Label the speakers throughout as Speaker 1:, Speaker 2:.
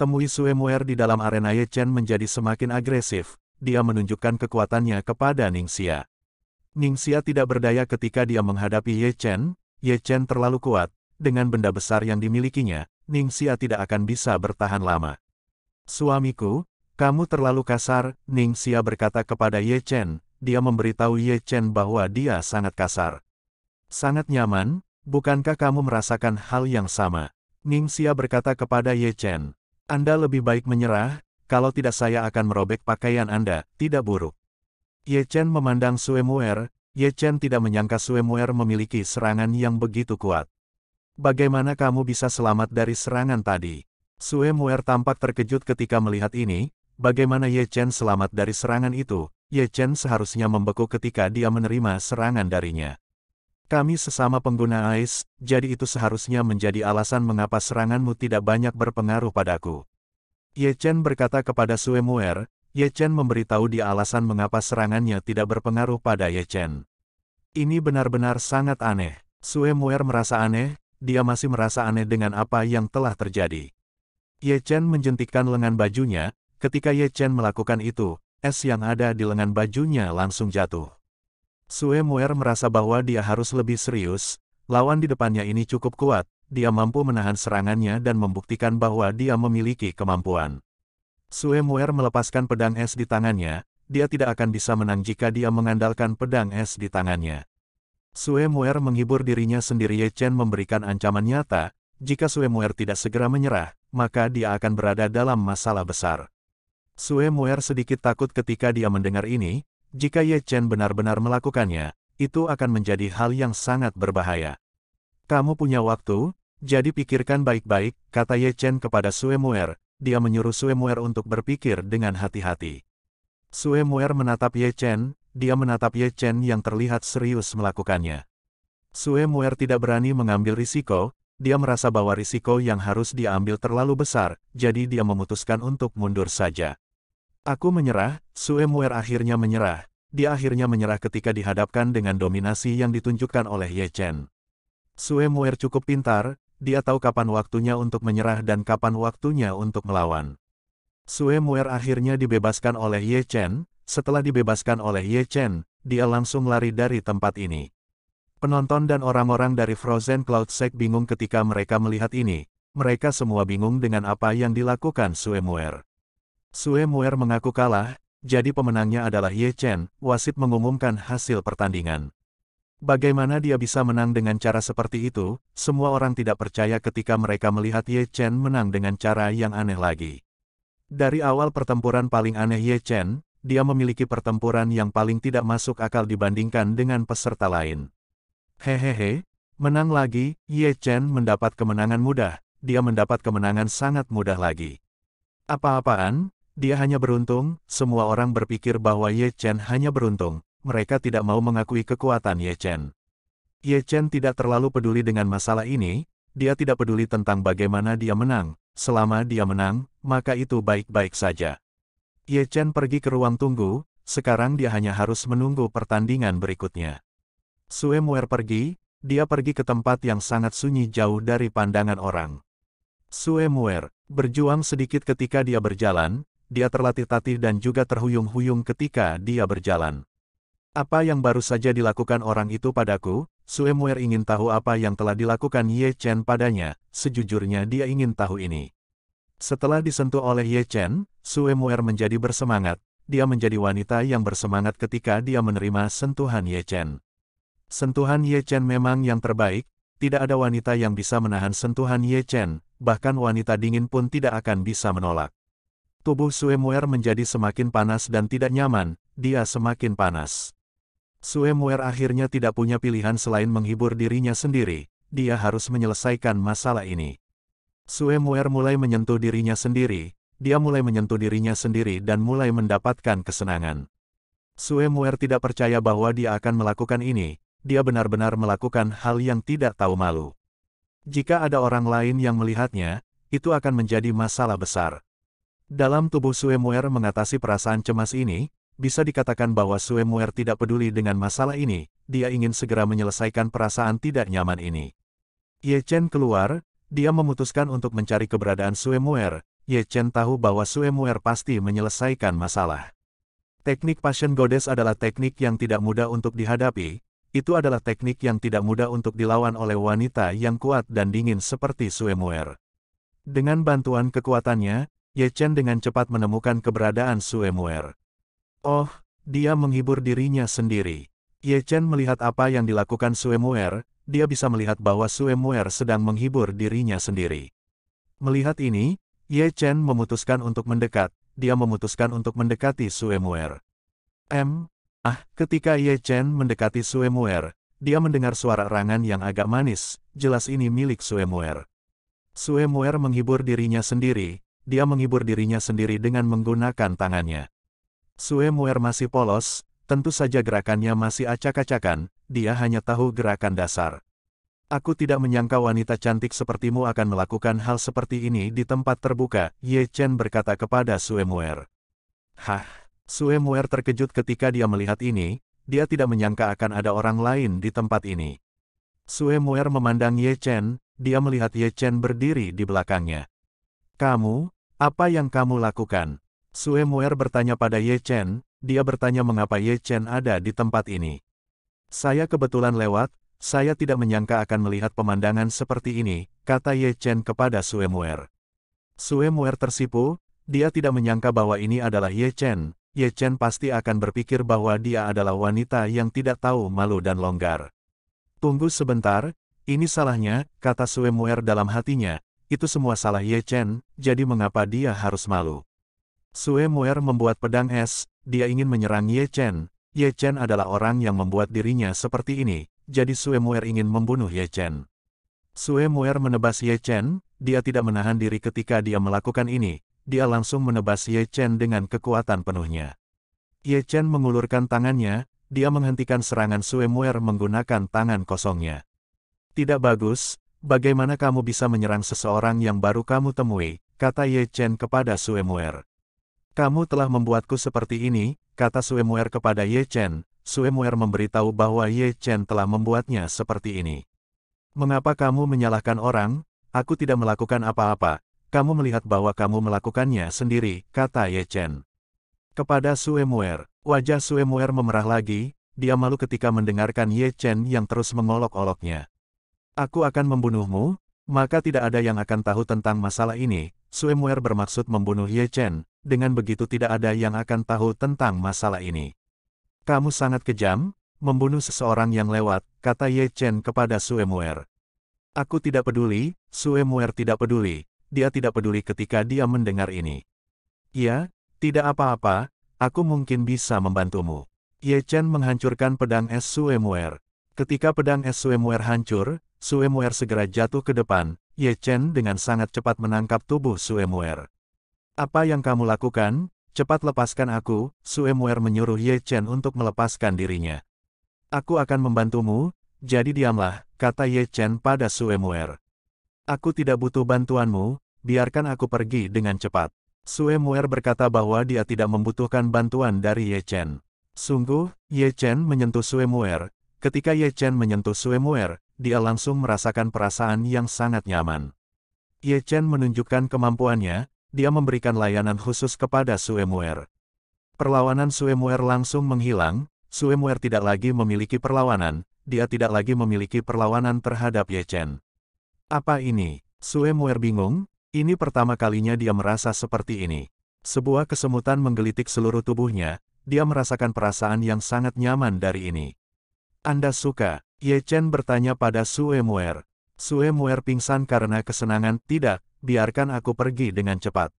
Speaker 1: Temui Muer di dalam arena Ye Chen menjadi semakin agresif, dia menunjukkan kekuatannya kepada Ningxia. Ningxia tidak berdaya ketika dia menghadapi Ye Chen, Ye Chen terlalu kuat, dengan benda besar yang dimilikinya, Ningxia tidak akan bisa bertahan lama. Suamiku, kamu terlalu kasar, Ningxia berkata kepada Ye Chen, dia memberitahu Ye Chen bahwa dia sangat kasar. Sangat nyaman, bukankah kamu merasakan hal yang sama? Ningxia berkata kepada Ye Chen, anda lebih baik menyerah, kalau tidak saya akan merobek pakaian Anda, tidak buruk. Ye Chen memandang Sue Suemuer, Ye Chen tidak menyangka Sue Suemuer memiliki serangan yang begitu kuat. Bagaimana kamu bisa selamat dari serangan tadi? Sue Suemuer tampak terkejut ketika melihat ini, bagaimana Ye Chen selamat dari serangan itu, Ye Chen seharusnya membeku ketika dia menerima serangan darinya. Kami sesama pengguna AIS, jadi itu seharusnya menjadi alasan mengapa seranganmu tidak banyak berpengaruh padaku. Ye Chen berkata kepada Suemuer, Ye Chen memberitahu dia alasan mengapa serangannya tidak berpengaruh pada Ye Chen. Ini benar-benar sangat aneh. Sue Suemuer merasa aneh, dia masih merasa aneh dengan apa yang telah terjadi. Ye Chen menjentikkan lengan bajunya, ketika Ye Chen melakukan itu, es yang ada di lengan bajunya langsung jatuh. Sue Muer merasa bahwa dia harus lebih serius, lawan di depannya ini cukup kuat, dia mampu menahan serangannya dan membuktikan bahwa dia memiliki kemampuan. Sue Muer melepaskan pedang es di tangannya, dia tidak akan bisa menang jika dia mengandalkan pedang es di tangannya. Sue Muer menghibur dirinya sendiri Ye Chen memberikan ancaman nyata, jika Sue Muer tidak segera menyerah, maka dia akan berada dalam masalah besar. Sue Muer sedikit takut ketika dia mendengar ini, jika Ye Chen benar-benar melakukannya, itu akan menjadi hal yang sangat berbahaya. Kamu punya waktu, jadi pikirkan baik-baik, kata Ye Chen kepada Sue Muer. Dia menyuruh Sue Muer untuk berpikir dengan hati-hati. Sue Muer menatap Ye Chen, dia menatap Ye Chen yang terlihat serius melakukannya. Sue Muer tidak berani mengambil risiko, dia merasa bahwa risiko yang harus diambil terlalu besar, jadi dia memutuskan untuk mundur saja. Aku menyerah, Sue Muer akhirnya menyerah, dia akhirnya menyerah ketika dihadapkan dengan dominasi yang ditunjukkan oleh Ye Chen. Sue Muer cukup pintar, dia tahu kapan waktunya untuk menyerah dan kapan waktunya untuk melawan. Sue Muer akhirnya dibebaskan oleh Ye Chen, setelah dibebaskan oleh Ye Chen, dia langsung lari dari tempat ini. Penonton dan orang-orang dari Frozen Cloud Sek bingung ketika mereka melihat ini. Mereka semua bingung dengan apa yang dilakukan Sue Sue Suemuer mengaku kalah, jadi pemenangnya adalah Ye Chen, wasit mengumumkan hasil pertandingan. Bagaimana dia bisa menang dengan cara seperti itu, semua orang tidak percaya ketika mereka melihat Ye Chen menang dengan cara yang aneh lagi. Dari awal pertempuran paling aneh Ye Chen, dia memiliki pertempuran yang paling tidak masuk akal dibandingkan dengan peserta lain. Hehehe, menang lagi, Ye Chen mendapat kemenangan mudah, dia mendapat kemenangan sangat mudah lagi. Apa-apaan, dia hanya beruntung, semua orang berpikir bahwa Ye Chen hanya beruntung, mereka tidak mau mengakui kekuatan Ye Chen. Ye Chen tidak terlalu peduli dengan masalah ini, dia tidak peduli tentang bagaimana dia menang, selama dia menang, maka itu baik-baik saja. Ye Chen pergi ke ruang tunggu, sekarang dia hanya harus menunggu pertandingan berikutnya. Sue Muer pergi, dia pergi ke tempat yang sangat sunyi jauh dari pandangan orang. Sue Muer, berjuang sedikit ketika dia berjalan, dia terlatih-tatih dan juga terhuyung-huyung ketika dia berjalan. Apa yang baru saja dilakukan orang itu padaku? Suemwer ingin tahu apa yang telah dilakukan Ye Chen padanya, sejujurnya dia ingin tahu ini. Setelah disentuh oleh Ye Chen, Suemwer menjadi bersemangat. Dia menjadi wanita yang bersemangat ketika dia menerima sentuhan Ye Chen. Sentuhan Ye Chen memang yang terbaik, tidak ada wanita yang bisa menahan sentuhan Ye Chen, bahkan wanita dingin pun tidak akan bisa menolak. Tubuh Suemuer menjadi semakin panas dan tidak nyaman, dia semakin panas. Suemuer akhirnya tidak punya pilihan selain menghibur dirinya sendiri, dia harus menyelesaikan masalah ini. Suemuer mulai menyentuh dirinya sendiri, dia mulai menyentuh dirinya sendiri dan mulai mendapatkan kesenangan. Suemuer tidak percaya bahwa dia akan melakukan ini, dia benar-benar melakukan hal yang tidak tahu malu. Jika ada orang lain yang melihatnya, itu akan menjadi masalah besar. Dalam tubuh Suemuer mengatasi perasaan cemas ini, bisa dikatakan bahwa Suemuer tidak peduli dengan masalah ini, dia ingin segera menyelesaikan perasaan tidak nyaman ini. Ye Chen keluar, dia memutuskan untuk mencari keberadaan Suemuer, Ye Chen tahu bahwa Suemuer pasti menyelesaikan masalah. Teknik Passion Goddess adalah teknik yang tidak mudah untuk dihadapi, itu adalah teknik yang tidak mudah untuk dilawan oleh wanita yang kuat dan dingin seperti Suemuer. Dengan bantuan kekuatannya, Ye Chen dengan cepat menemukan keberadaan Suemuer. Oh, dia menghibur dirinya sendiri. Ye Chen melihat apa yang dilakukan Suemuer, dia bisa melihat bahwa Suemuer sedang menghibur dirinya sendiri. Melihat ini, Ye Chen memutuskan untuk mendekat, dia memutuskan untuk mendekati Suemuer. M. Ah, ketika Ye Chen mendekati Suemuer, dia mendengar suara rangan yang agak manis, jelas ini milik Suemuer. Suemuer menghibur dirinya sendiri, dia menghibur dirinya sendiri dengan menggunakan tangannya. Suemuer masih polos, tentu saja gerakannya masih acak-acakan, dia hanya tahu gerakan dasar. Aku tidak menyangka wanita cantik sepertimu akan melakukan hal seperti ini di tempat terbuka, Ye Chen berkata kepada Suemuer. Hah, Suemuer terkejut ketika dia melihat ini, dia tidak menyangka akan ada orang lain di tempat ini. Suemuer memandang Ye Chen, dia melihat Ye Chen berdiri di belakangnya. Kamu, apa yang kamu lakukan? Sue Muer bertanya pada Ye Chen, dia bertanya mengapa Ye Chen ada di tempat ini. Saya kebetulan lewat, saya tidak menyangka akan melihat pemandangan seperti ini, kata Ye Chen kepada Sue Muer. Sue Muer tersipu, dia tidak menyangka bahwa ini adalah Ye Chen, Ye Chen pasti akan berpikir bahwa dia adalah wanita yang tidak tahu malu dan longgar. Tunggu sebentar, ini salahnya, kata Sue Muer dalam hatinya, itu semua salah Ye Chen, jadi mengapa dia harus malu? Sue Muer membuat pedang es, dia ingin menyerang Ye Chen. Ye Chen adalah orang yang membuat dirinya seperti ini, jadi Sue Muer ingin membunuh Ye Chen. Sue Muer menebas Ye Chen, dia tidak menahan diri ketika dia melakukan ini, dia langsung menebas Ye Chen dengan kekuatan penuhnya. Ye Chen mengulurkan tangannya, dia menghentikan serangan Sue Muer menggunakan tangan kosongnya. Tidak bagus, Bagaimana kamu bisa menyerang seseorang yang baru kamu temui, kata Ye Chen kepada Suemuer. Kamu telah membuatku seperti ini, kata Suemuer kepada Ye Chen. Suemuer memberitahu bahwa Ye Chen telah membuatnya seperti ini. Mengapa kamu menyalahkan orang? Aku tidak melakukan apa-apa. Kamu melihat bahwa kamu melakukannya sendiri, kata Ye Chen. Kepada Suemuer, wajah Suemuer memerah lagi, dia malu ketika mendengarkan Ye Chen yang terus mengolok-oloknya. Aku akan membunuhmu, maka tidak ada yang akan tahu tentang masalah ini. Suemwer bermaksud membunuh Ye Chen, dengan begitu tidak ada yang akan tahu tentang masalah ini. Kamu sangat kejam, membunuh seseorang yang lewat, kata Ye Chen kepada Suemwer. Aku tidak peduli, Suemwer tidak peduli, dia tidak peduli ketika dia mendengar ini. Ya, tidak apa-apa, aku mungkin bisa membantumu. Ye Chen menghancurkan pedang es Suemwer. Ketika pedang es Suemwer hancur, Suemuer segera jatuh ke depan, Ye Chen dengan sangat cepat menangkap tubuh Suemuer. Apa yang kamu lakukan? Cepat lepaskan aku, Suemuer menyuruh Ye Chen untuk melepaskan dirinya. Aku akan membantumu, jadi diamlah, kata Ye Chen pada Suemuer. Aku tidak butuh bantuanmu, biarkan aku pergi dengan cepat. Suemuer berkata bahwa dia tidak membutuhkan bantuan dari Ye Chen. Sungguh, Ye Chen menyentuh Suemuer. Ketika Ye Chen menyentuh Suemuer, dia langsung merasakan perasaan yang sangat nyaman. Ye Chen menunjukkan kemampuannya, dia memberikan layanan khusus kepada Suemuer. Perlawanan Suemuer langsung menghilang, Suemuer tidak lagi memiliki perlawanan, dia tidak lagi memiliki perlawanan terhadap Ye Chen. Apa ini? Suemuer bingung, ini pertama kalinya dia merasa seperti ini. Sebuah kesemutan menggelitik seluruh tubuhnya, dia merasakan perasaan yang sangat nyaman dari ini. Anda suka, Ye Chen bertanya pada Sue Emuer. Sue Emuer pingsan karena kesenangan, tidak, biarkan aku pergi dengan cepat.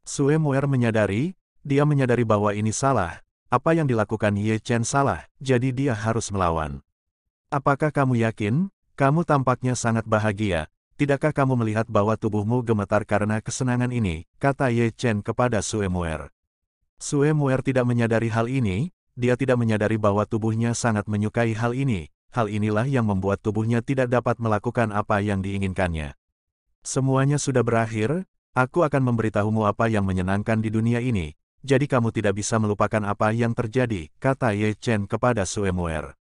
Speaker 1: Sue Emuer menyadari, dia menyadari bahwa ini salah, apa yang dilakukan Ye Chen salah, jadi dia harus melawan. Apakah kamu yakin? Kamu tampaknya sangat bahagia, Tidakkah kamu melihat bahwa tubuhmu gemetar karena kesenangan ini? Kata Ye Chen kepada Sue Emuer. Sue Emuer tidak menyadari hal ini, dia tidak menyadari bahwa tubuhnya sangat menyukai hal ini, hal inilah yang membuat tubuhnya tidak dapat melakukan apa yang diinginkannya. Semuanya sudah berakhir, aku akan memberitahumu apa yang menyenangkan di dunia ini, jadi kamu tidak bisa melupakan apa yang terjadi, kata Ye Chen kepada Suemuer.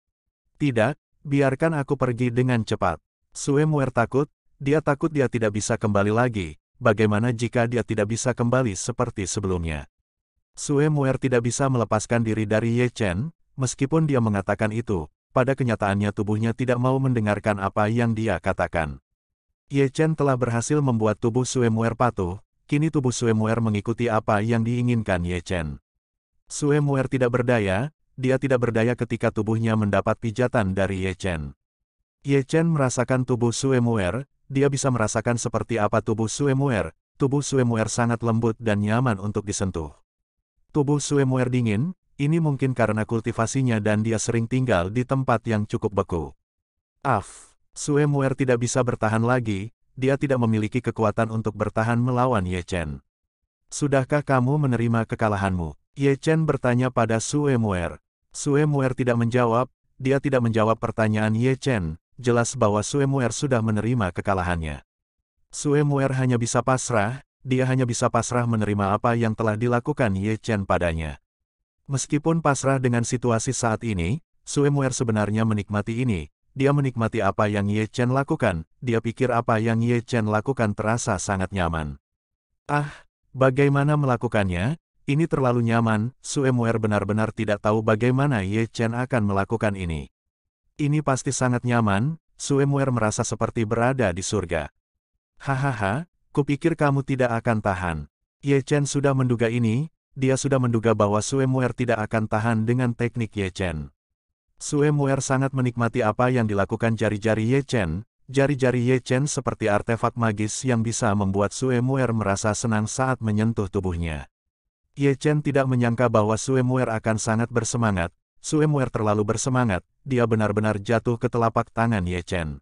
Speaker 1: Tidak, biarkan aku pergi dengan cepat. Suemuer takut, dia takut dia tidak bisa kembali lagi, bagaimana jika dia tidak bisa kembali seperti sebelumnya. Suemuer tidak bisa melepaskan diri dari Ye Chen, meskipun dia mengatakan itu, pada kenyataannya tubuhnya tidak mau mendengarkan apa yang dia katakan. Ye Chen telah berhasil membuat tubuh Suemuer patuh, kini tubuh Suemuer mengikuti apa yang diinginkan Ye Chen. Suemuer tidak berdaya, dia tidak berdaya ketika tubuhnya mendapat pijatan dari Ye Chen. Ye Chen merasakan tubuh Suemuer, dia bisa merasakan seperti apa tubuh Suemuer, tubuh Suemuer sangat lembut dan nyaman untuk disentuh. Tubuh Suemuer dingin, ini mungkin karena kultivasinya dan dia sering tinggal di tempat yang cukup beku. Af, Suemuer tidak bisa bertahan lagi, dia tidak memiliki kekuatan untuk bertahan melawan Ye Chen. Sudahkah kamu menerima kekalahanmu? Ye Chen bertanya pada Suemuer. Suemuer tidak menjawab, dia tidak menjawab pertanyaan Ye Chen, jelas bahwa Suemuer sudah menerima kekalahannya. Suemuer hanya bisa pasrah, dia hanya bisa pasrah menerima apa yang telah dilakukan Ye Chen padanya. Meskipun pasrah dengan situasi saat ini, Suemuer sebenarnya menikmati ini. Dia menikmati apa yang Ye Chen lakukan, dia pikir apa yang Ye Chen lakukan terasa sangat nyaman. Ah, bagaimana melakukannya? Ini terlalu nyaman, Suemuer benar-benar tidak tahu bagaimana Ye Chen akan melakukan ini. Ini pasti sangat nyaman, Suemuer merasa seperti berada di surga. Hahaha, kupikir kamu tidak akan tahan. Ye Chen sudah menduga ini, dia sudah menduga bahwa Sue Mu'er tidak akan tahan dengan teknik Ye Chen. Sue Mu'er sangat menikmati apa yang dilakukan jari-jari Ye Chen, jari-jari Ye Chen seperti artefak magis yang bisa membuat Sue Mu'er merasa senang saat menyentuh tubuhnya. Ye Chen tidak menyangka bahwa Sue Mu'er akan sangat bersemangat, Sue Mu'er terlalu bersemangat, dia benar-benar jatuh ke telapak tangan Ye Chen.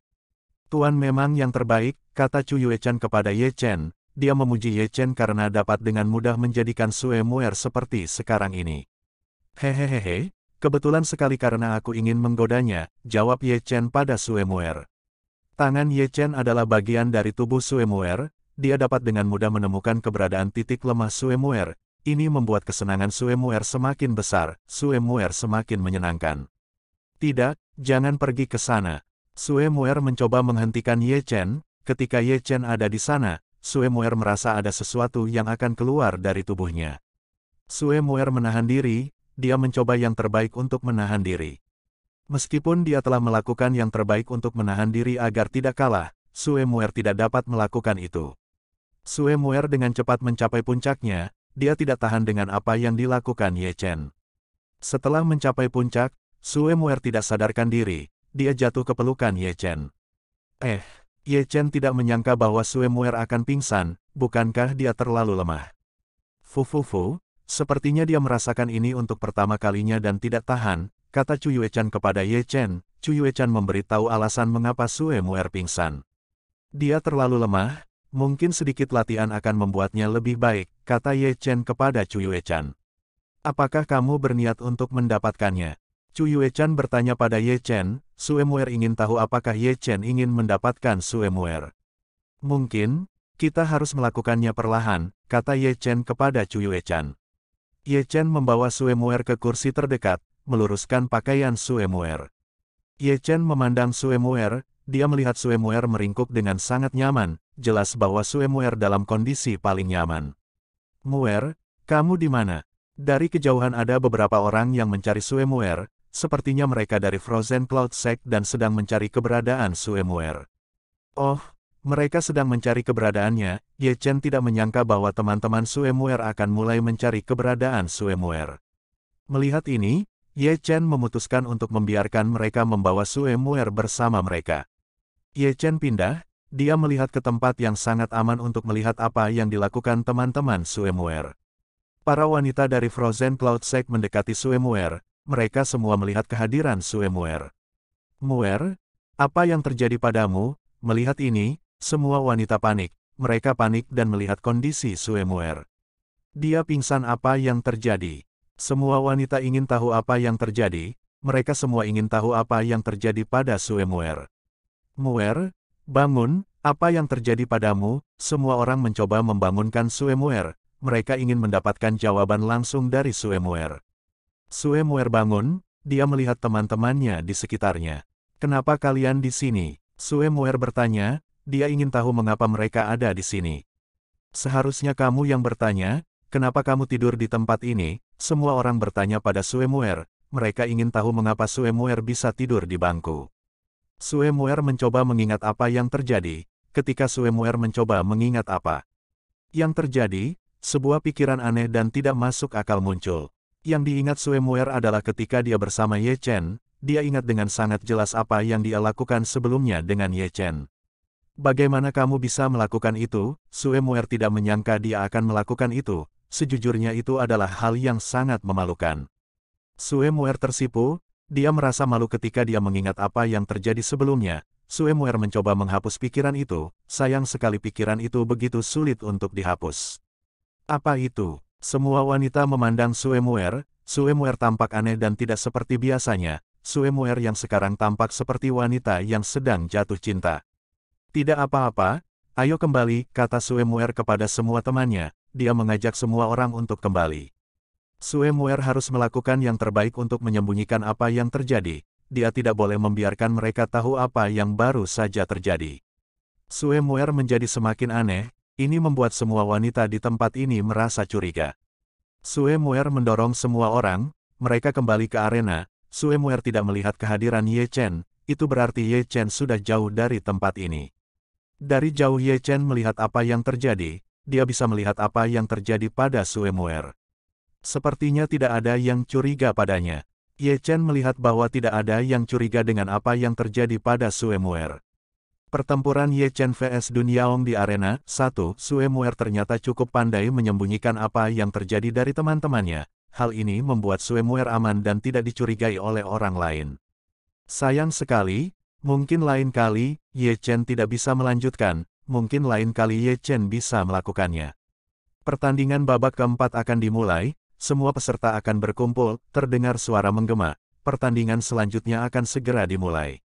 Speaker 1: Tuan memang yang terbaik, kata Chu Yue Chen kepada Ye Chen, dia memuji Ye Chen karena dapat dengan mudah menjadikan Sue Muer seperti sekarang ini. Hehehehe, kebetulan sekali karena aku ingin menggodanya, jawab Ye Chen pada Sue Muer. Tangan Ye Chen adalah bagian dari tubuh Sue Muer, dia dapat dengan mudah menemukan keberadaan titik lemah Sue Muer, ini membuat kesenangan Sue Muer semakin besar, Sue Muer semakin menyenangkan. Tidak, jangan pergi ke sana. Sue Muer mencoba menghentikan Ye Chen, ketika Ye Chen ada di sana, Suemuer merasa ada sesuatu yang akan keluar dari tubuhnya. Suemuer menahan diri, dia mencoba yang terbaik untuk menahan diri. Meskipun dia telah melakukan yang terbaik untuk menahan diri agar tidak kalah, Suemuer tidak dapat melakukan itu. Suemuer dengan cepat mencapai puncaknya, dia tidak tahan dengan apa yang dilakukan Ye Chen. Setelah mencapai puncak, Suemuer tidak sadarkan diri, dia jatuh ke pelukan Ye Chen. Eh, Ye Chen tidak menyangka bahwa Sue Suemuer akan pingsan, bukankah dia terlalu lemah? Fufufu, sepertinya dia merasakan ini untuk pertama kalinya dan tidak tahan, kata Cuyue Chan kepada Ye Chen, Cuyue Chan memberitahu alasan mengapa Sue Suemuer pingsan. Dia terlalu lemah, mungkin sedikit latihan akan membuatnya lebih baik, kata Ye Chen kepada Cuyue Chan. Apakah kamu berniat untuk mendapatkannya? Chu Chan bertanya pada Ye Chen, Suemware ingin tahu apakah Ye Chen ingin mendapatkan Suemuer. Mungkin, kita harus melakukannya perlahan, kata Ye Chen kepada Chu Chan. Ye Chen membawa Suemuer ke kursi terdekat, meluruskan pakaian Suemuer. Ye Chen memandang Suemuer, dia melihat Suemuer meringkuk dengan sangat nyaman, jelas bahwa Suemuer dalam kondisi paling nyaman. Muer, kamu di mana? Dari kejauhan ada beberapa orang yang mencari Suemuer. Sepertinya mereka dari Frozen Cloud Sect dan sedang mencari keberadaan Suemuer. Oh, mereka sedang mencari keberadaannya, Ye Chen tidak menyangka bahwa teman-teman Suemuer akan mulai mencari keberadaan Suemuer. Melihat ini, Ye Chen memutuskan untuk membiarkan mereka membawa Suemuer bersama mereka. Ye Chen pindah, dia melihat ke tempat yang sangat aman untuk melihat apa yang dilakukan teman-teman Suemuer. Para wanita dari Frozen Cloud Sect mendekati Suemuer, mereka semua melihat kehadiran Sue Muer. Muer, apa yang terjadi padamu? Melihat ini, semua wanita panik. Mereka panik dan melihat kondisi Sue Muer. Dia pingsan apa yang terjadi? Semua wanita ingin tahu apa yang terjadi, mereka semua ingin tahu apa yang terjadi pada Sue Muer. Muer, bangun, apa yang terjadi padamu? Semua orang mencoba membangunkan Sue Muer, Mereka ingin mendapatkan jawaban langsung dari Sue Muer. Sue Muer bangun, dia melihat teman-temannya di sekitarnya. Kenapa kalian di sini? Sue Muer bertanya, dia ingin tahu mengapa mereka ada di sini. Seharusnya kamu yang bertanya, kenapa kamu tidur di tempat ini? Semua orang bertanya pada Sue Muer, mereka ingin tahu mengapa Sue Muer bisa tidur di bangku. Sue Muer mencoba mengingat apa yang terjadi, ketika Sue Muer mencoba mengingat apa yang terjadi, sebuah pikiran aneh dan tidak masuk akal muncul. Yang diingat Sue Suemuer adalah ketika dia bersama Ye Chen, dia ingat dengan sangat jelas apa yang dia lakukan sebelumnya dengan Ye Chen. Bagaimana kamu bisa melakukan itu? Sue Suemuer tidak menyangka dia akan melakukan itu, sejujurnya itu adalah hal yang sangat memalukan. Sue Suemuer tersipu, dia merasa malu ketika dia mengingat apa yang terjadi sebelumnya. Sue Suemuer mencoba menghapus pikiran itu, sayang sekali pikiran itu begitu sulit untuk dihapus. Apa itu? Semua wanita memandang Sue Sue Suemuer tampak aneh dan tidak seperti biasanya, Sue Suemuer yang sekarang tampak seperti wanita yang sedang jatuh cinta. Tidak apa-apa, ayo kembali, kata Sue Suemuer kepada semua temannya, dia mengajak semua orang untuk kembali. Sue Suemuer harus melakukan yang terbaik untuk menyembunyikan apa yang terjadi, dia tidak boleh membiarkan mereka tahu apa yang baru saja terjadi. Sue Suemuer menjadi semakin aneh, ini membuat semua wanita di tempat ini merasa curiga. Sue Muer mendorong semua orang, mereka kembali ke arena, Sue Muer tidak melihat kehadiran Ye Chen, itu berarti Ye Chen sudah jauh dari tempat ini. Dari jauh Ye Chen melihat apa yang terjadi, dia bisa melihat apa yang terjadi pada Sue Muer. Sepertinya tidak ada yang curiga padanya. Ye Chen melihat bahwa tidak ada yang curiga dengan apa yang terjadi pada Sue Muer. Pertempuran Ye Chen vs Dunyaong di arena 1, Sue Muer ternyata cukup pandai menyembunyikan apa yang terjadi dari teman-temannya. Hal ini membuat Sue Muer aman dan tidak dicurigai oleh orang lain. Sayang sekali, mungkin lain kali, Ye Chen tidak bisa melanjutkan, mungkin lain kali Ye Chen bisa melakukannya. Pertandingan babak keempat akan dimulai, semua peserta akan berkumpul, terdengar suara menggema, pertandingan selanjutnya akan segera dimulai.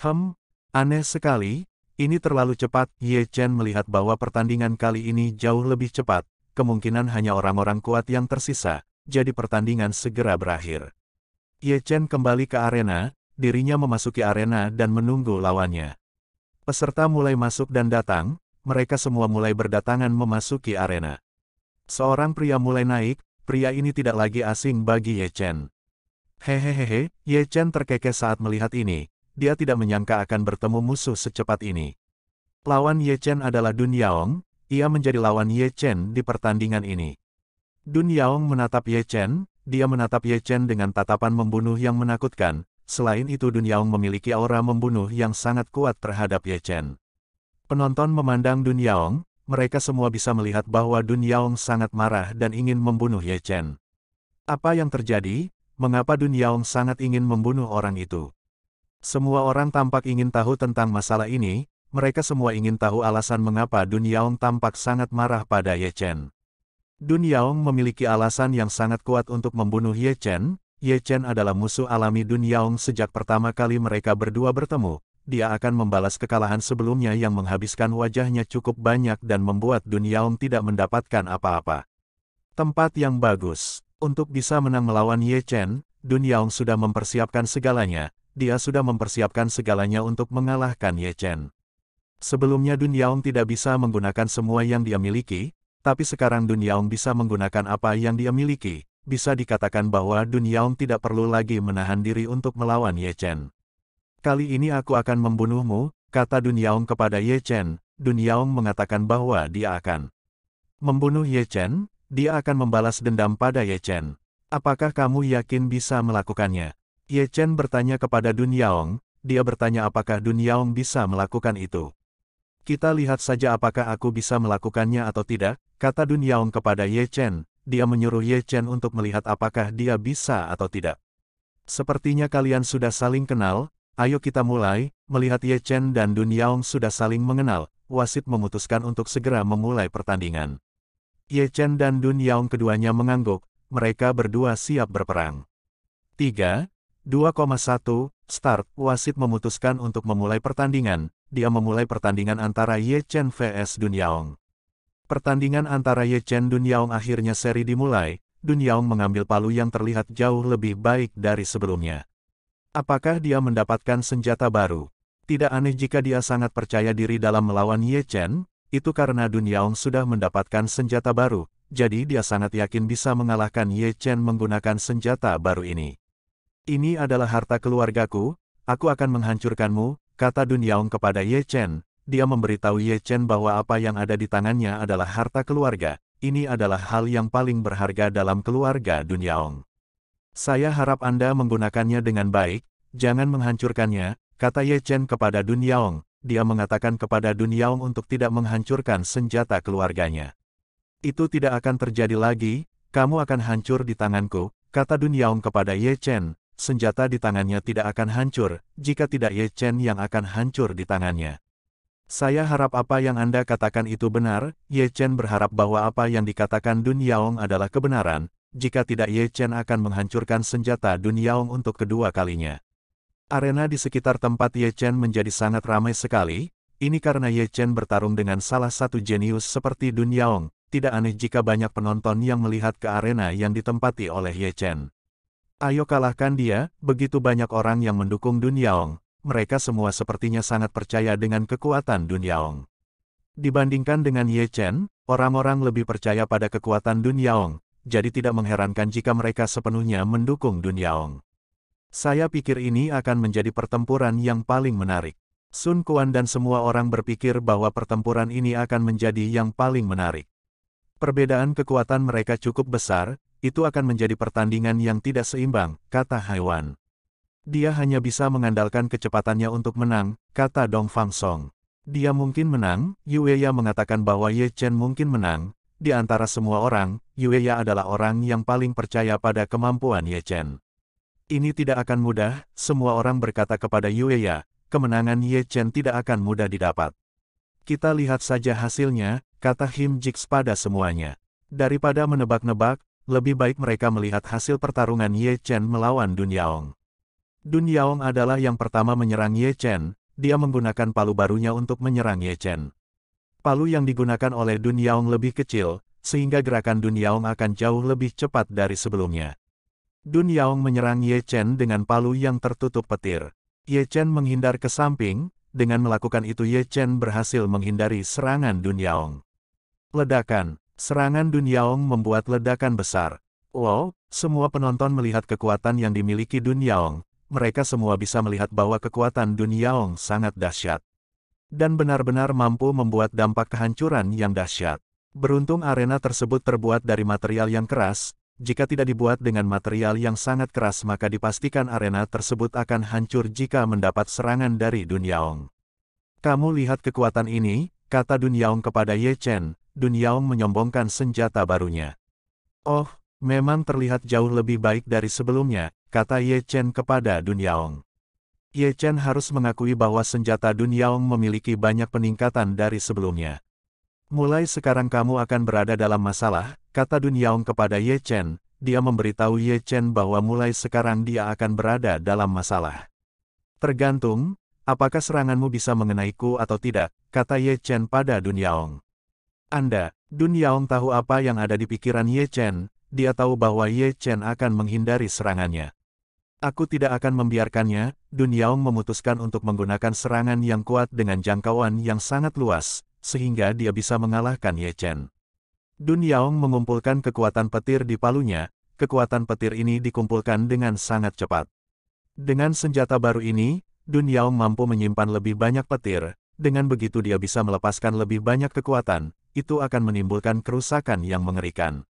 Speaker 1: Hem, Aneh sekali, ini terlalu cepat, Ye Chen melihat bahwa pertandingan kali ini jauh lebih cepat, kemungkinan hanya orang-orang kuat yang tersisa, jadi pertandingan segera berakhir. Ye Chen kembali ke arena, dirinya memasuki arena dan menunggu lawannya. Peserta mulai masuk dan datang, mereka semua mulai berdatangan memasuki arena. Seorang pria mulai naik, pria ini tidak lagi asing bagi Ye Chen. Hehehehe, Ye Chen terkekeh saat melihat ini, dia tidak menyangka akan bertemu musuh secepat ini. Lawan Ye Chen adalah Dun Yaong, ia menjadi lawan Ye Chen di pertandingan ini. Dun Yaong menatap Ye Chen, dia menatap Ye Chen dengan tatapan membunuh yang menakutkan, selain itu Dun Yaong memiliki aura membunuh yang sangat kuat terhadap Ye Chen. Penonton memandang Dun Yaong, mereka semua bisa melihat bahwa Dun Yaong sangat marah dan ingin membunuh Ye Chen. Apa yang terjadi? Mengapa Dun Yaong sangat ingin membunuh orang itu? Semua orang tampak ingin tahu tentang masalah ini, mereka semua ingin tahu alasan mengapa Dun Yaong tampak sangat marah pada Ye Chen. Dun Yaong memiliki alasan yang sangat kuat untuk membunuh Ye Chen. Ye Chen adalah musuh alami Dun Yaong sejak pertama kali mereka berdua bertemu. Dia akan membalas kekalahan sebelumnya yang menghabiskan wajahnya cukup banyak dan membuat Dun Yaong tidak mendapatkan apa-apa. Tempat yang bagus. Untuk bisa menang melawan Ye Chen, Dun Yaong sudah mempersiapkan segalanya dia sudah mempersiapkan segalanya untuk mengalahkan Ye Chen. Sebelumnya Dun Yaong tidak bisa menggunakan semua yang dia miliki, tapi sekarang Dun Yaong bisa menggunakan apa yang dia miliki. Bisa dikatakan bahwa Dun Yaong tidak perlu lagi menahan diri untuk melawan Ye Chen. Kali ini aku akan membunuhmu, kata Dun Yaong kepada Ye Chen. Dun Yaong mengatakan bahwa dia akan membunuh Ye Chen, dia akan membalas dendam pada Ye Chen. Apakah kamu yakin bisa melakukannya? Ye Chen bertanya kepada Dun Yaong, dia bertanya apakah Dun Yaong bisa melakukan itu. Kita lihat saja apakah aku bisa melakukannya atau tidak, kata Dun Yaong kepada Ye Chen. Dia menyuruh Ye Chen untuk melihat apakah dia bisa atau tidak. Sepertinya kalian sudah saling kenal, ayo kita mulai, melihat Ye Chen dan Dun Yaong sudah saling mengenal, wasit memutuskan untuk segera memulai pertandingan. Ye Chen dan Dun Yaong keduanya mengangguk, mereka berdua siap berperang. 3. 2,1, start, wasit memutuskan untuk memulai pertandingan, dia memulai pertandingan antara Ye Chen vs Dun Yaong. Pertandingan antara Ye Chen Dun Yaong akhirnya seri dimulai, Dun Yaong mengambil palu yang terlihat jauh lebih baik dari sebelumnya. Apakah dia mendapatkan senjata baru? Tidak aneh jika dia sangat percaya diri dalam melawan Ye Chen, itu karena Dun Yaong sudah mendapatkan senjata baru, jadi dia sangat yakin bisa mengalahkan Ye Chen menggunakan senjata baru ini. Ini adalah harta keluargaku, aku akan menghancurkanmu, kata Dun Yaong kepada Ye Chen. Dia memberitahu Ye Chen bahwa apa yang ada di tangannya adalah harta keluarga. Ini adalah hal yang paling berharga dalam keluarga Dun Yaong. Saya harap Anda menggunakannya dengan baik, jangan menghancurkannya, kata Ye Chen kepada Dun Yaong. Dia mengatakan kepada Dun Yaong untuk tidak menghancurkan senjata keluarganya. Itu tidak akan terjadi lagi, kamu akan hancur di tanganku, kata Dun Yaong kepada Ye Chen, senjata di tangannya tidak akan hancur, jika tidak Ye Chen yang akan hancur di tangannya. Saya harap apa yang Anda katakan itu benar, Ye Chen berharap bahwa apa yang dikatakan Dun Yaong adalah kebenaran, jika tidak Ye Chen akan menghancurkan senjata Dun Yaong untuk kedua kalinya. Arena di sekitar tempat Ye Chen menjadi sangat ramai sekali, ini karena Ye Chen bertarung dengan salah satu jenius seperti Dun Yaong, tidak aneh jika banyak penonton yang melihat ke arena yang ditempati oleh Ye Chen. Ayo kalahkan dia, begitu banyak orang yang mendukung Dunyaong. Mereka semua sepertinya sangat percaya dengan kekuatan Dunyaong. Dibandingkan dengan Ye Chen, orang-orang lebih percaya pada kekuatan Dunyaong, jadi tidak mengherankan jika mereka sepenuhnya mendukung Dunyaong. Saya pikir ini akan menjadi pertempuran yang paling menarik. Sun Quan dan semua orang berpikir bahwa pertempuran ini akan menjadi yang paling menarik. Perbedaan kekuatan mereka cukup besar, itu akan menjadi pertandingan yang tidak seimbang, kata Haiwan. Dia hanya bisa mengandalkan kecepatannya untuk menang, kata Dong Fang Song. Dia mungkin menang, Yueya mengatakan bahwa Ye Chen mungkin menang. Di antara semua orang, Yueya adalah orang yang paling percaya pada kemampuan Ye Chen. Ini tidak akan mudah, semua orang berkata kepada Yueya, kemenangan Ye Chen tidak akan mudah didapat. Kita lihat saja hasilnya, kata Him Jix pada semuanya. Daripada menebak-nebak, lebih baik mereka melihat hasil pertarungan Ye Chen melawan Dun Yaong. Dun Yaong adalah yang pertama menyerang Ye Chen, dia menggunakan palu barunya untuk menyerang Ye Chen. Palu yang digunakan oleh Dun Yaong lebih kecil, sehingga gerakan Dun Yaong akan jauh lebih cepat dari sebelumnya. Dun Yaong menyerang Ye Chen dengan palu yang tertutup petir. Ye Chen menghindar ke samping, dengan melakukan itu Ye Chen berhasil menghindari serangan Dun Yaong. Ledakan, Serangan Dunyaong membuat ledakan besar. Wow, semua penonton melihat kekuatan yang dimiliki Dunyaong. Mereka semua bisa melihat bahwa kekuatan Dunyaong sangat dahsyat. Dan benar-benar mampu membuat dampak kehancuran yang dahsyat. Beruntung arena tersebut terbuat dari material yang keras, jika tidak dibuat dengan material yang sangat keras maka dipastikan arena tersebut akan hancur jika mendapat serangan dari Dunyaong. Kamu lihat kekuatan ini, kata Dunyaong kepada Ye Chen, Dun Dunyaong menyombongkan senjata barunya. Oh, memang terlihat jauh lebih baik dari sebelumnya, kata Ye Chen kepada Dun Dunyaong. Ye Chen harus mengakui bahwa senjata Dun Dunyaong memiliki banyak peningkatan dari sebelumnya. Mulai sekarang kamu akan berada dalam masalah, kata Dun Dunyaong kepada Ye Chen. Dia memberitahu Ye Chen bahwa mulai sekarang dia akan berada dalam masalah. Tergantung, apakah seranganmu bisa mengenaiku atau tidak, kata Ye Chen pada Dun Dunyaong. Anda, Dun Yaong tahu apa yang ada di pikiran Ye Chen, dia tahu bahwa Ye Chen akan menghindari serangannya. Aku tidak akan membiarkannya, Dun Yaong memutuskan untuk menggunakan serangan yang kuat dengan jangkauan yang sangat luas, sehingga dia bisa mengalahkan Ye Chen. Dun Yaong mengumpulkan kekuatan petir di palunya, kekuatan petir ini dikumpulkan dengan sangat cepat. Dengan senjata baru ini, Dun Yaong mampu menyimpan lebih banyak petir, dengan begitu dia bisa melepaskan lebih banyak kekuatan, itu akan menimbulkan kerusakan yang mengerikan.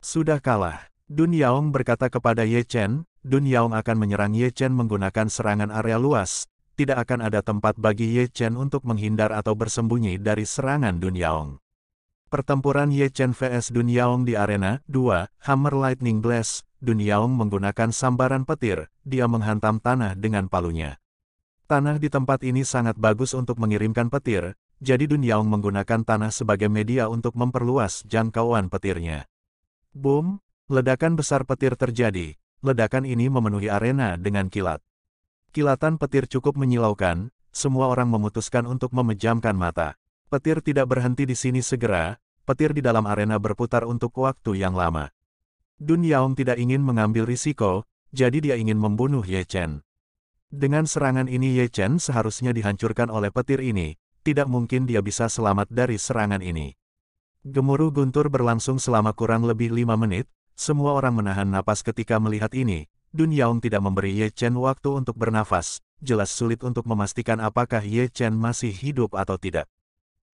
Speaker 1: Sudah kalah, Dun Yaong berkata kepada Ye Chen, Dun Yaong akan menyerang Ye Chen menggunakan serangan area luas, tidak akan ada tempat bagi Ye Chen untuk menghindar atau bersembunyi dari serangan Dun Yaong. Pertempuran Ye Chen vs Dun Yaong di arena 2, Hammer Lightning Blast, Dun Yaong menggunakan sambaran petir, dia menghantam tanah dengan palunya. Tanah di tempat ini sangat bagus untuk mengirimkan petir, jadi Dun Yaung menggunakan tanah sebagai media untuk memperluas jangkauan petirnya. Boom! Ledakan besar petir terjadi. Ledakan ini memenuhi arena dengan kilat. Kilatan petir cukup menyilaukan, semua orang memutuskan untuk memejamkan mata. Petir tidak berhenti di sini segera, petir di dalam arena berputar untuk waktu yang lama. Dun Yaong tidak ingin mengambil risiko, jadi dia ingin membunuh Ye Chen. Dengan serangan ini Ye Chen seharusnya dihancurkan oleh petir ini, tidak mungkin dia bisa selamat dari serangan ini. Gemuruh guntur berlangsung selama kurang lebih lima menit, semua orang menahan napas ketika melihat ini. Dun Yaung tidak memberi Ye Chen waktu untuk bernafas, jelas sulit untuk memastikan apakah Ye Chen masih hidup atau tidak.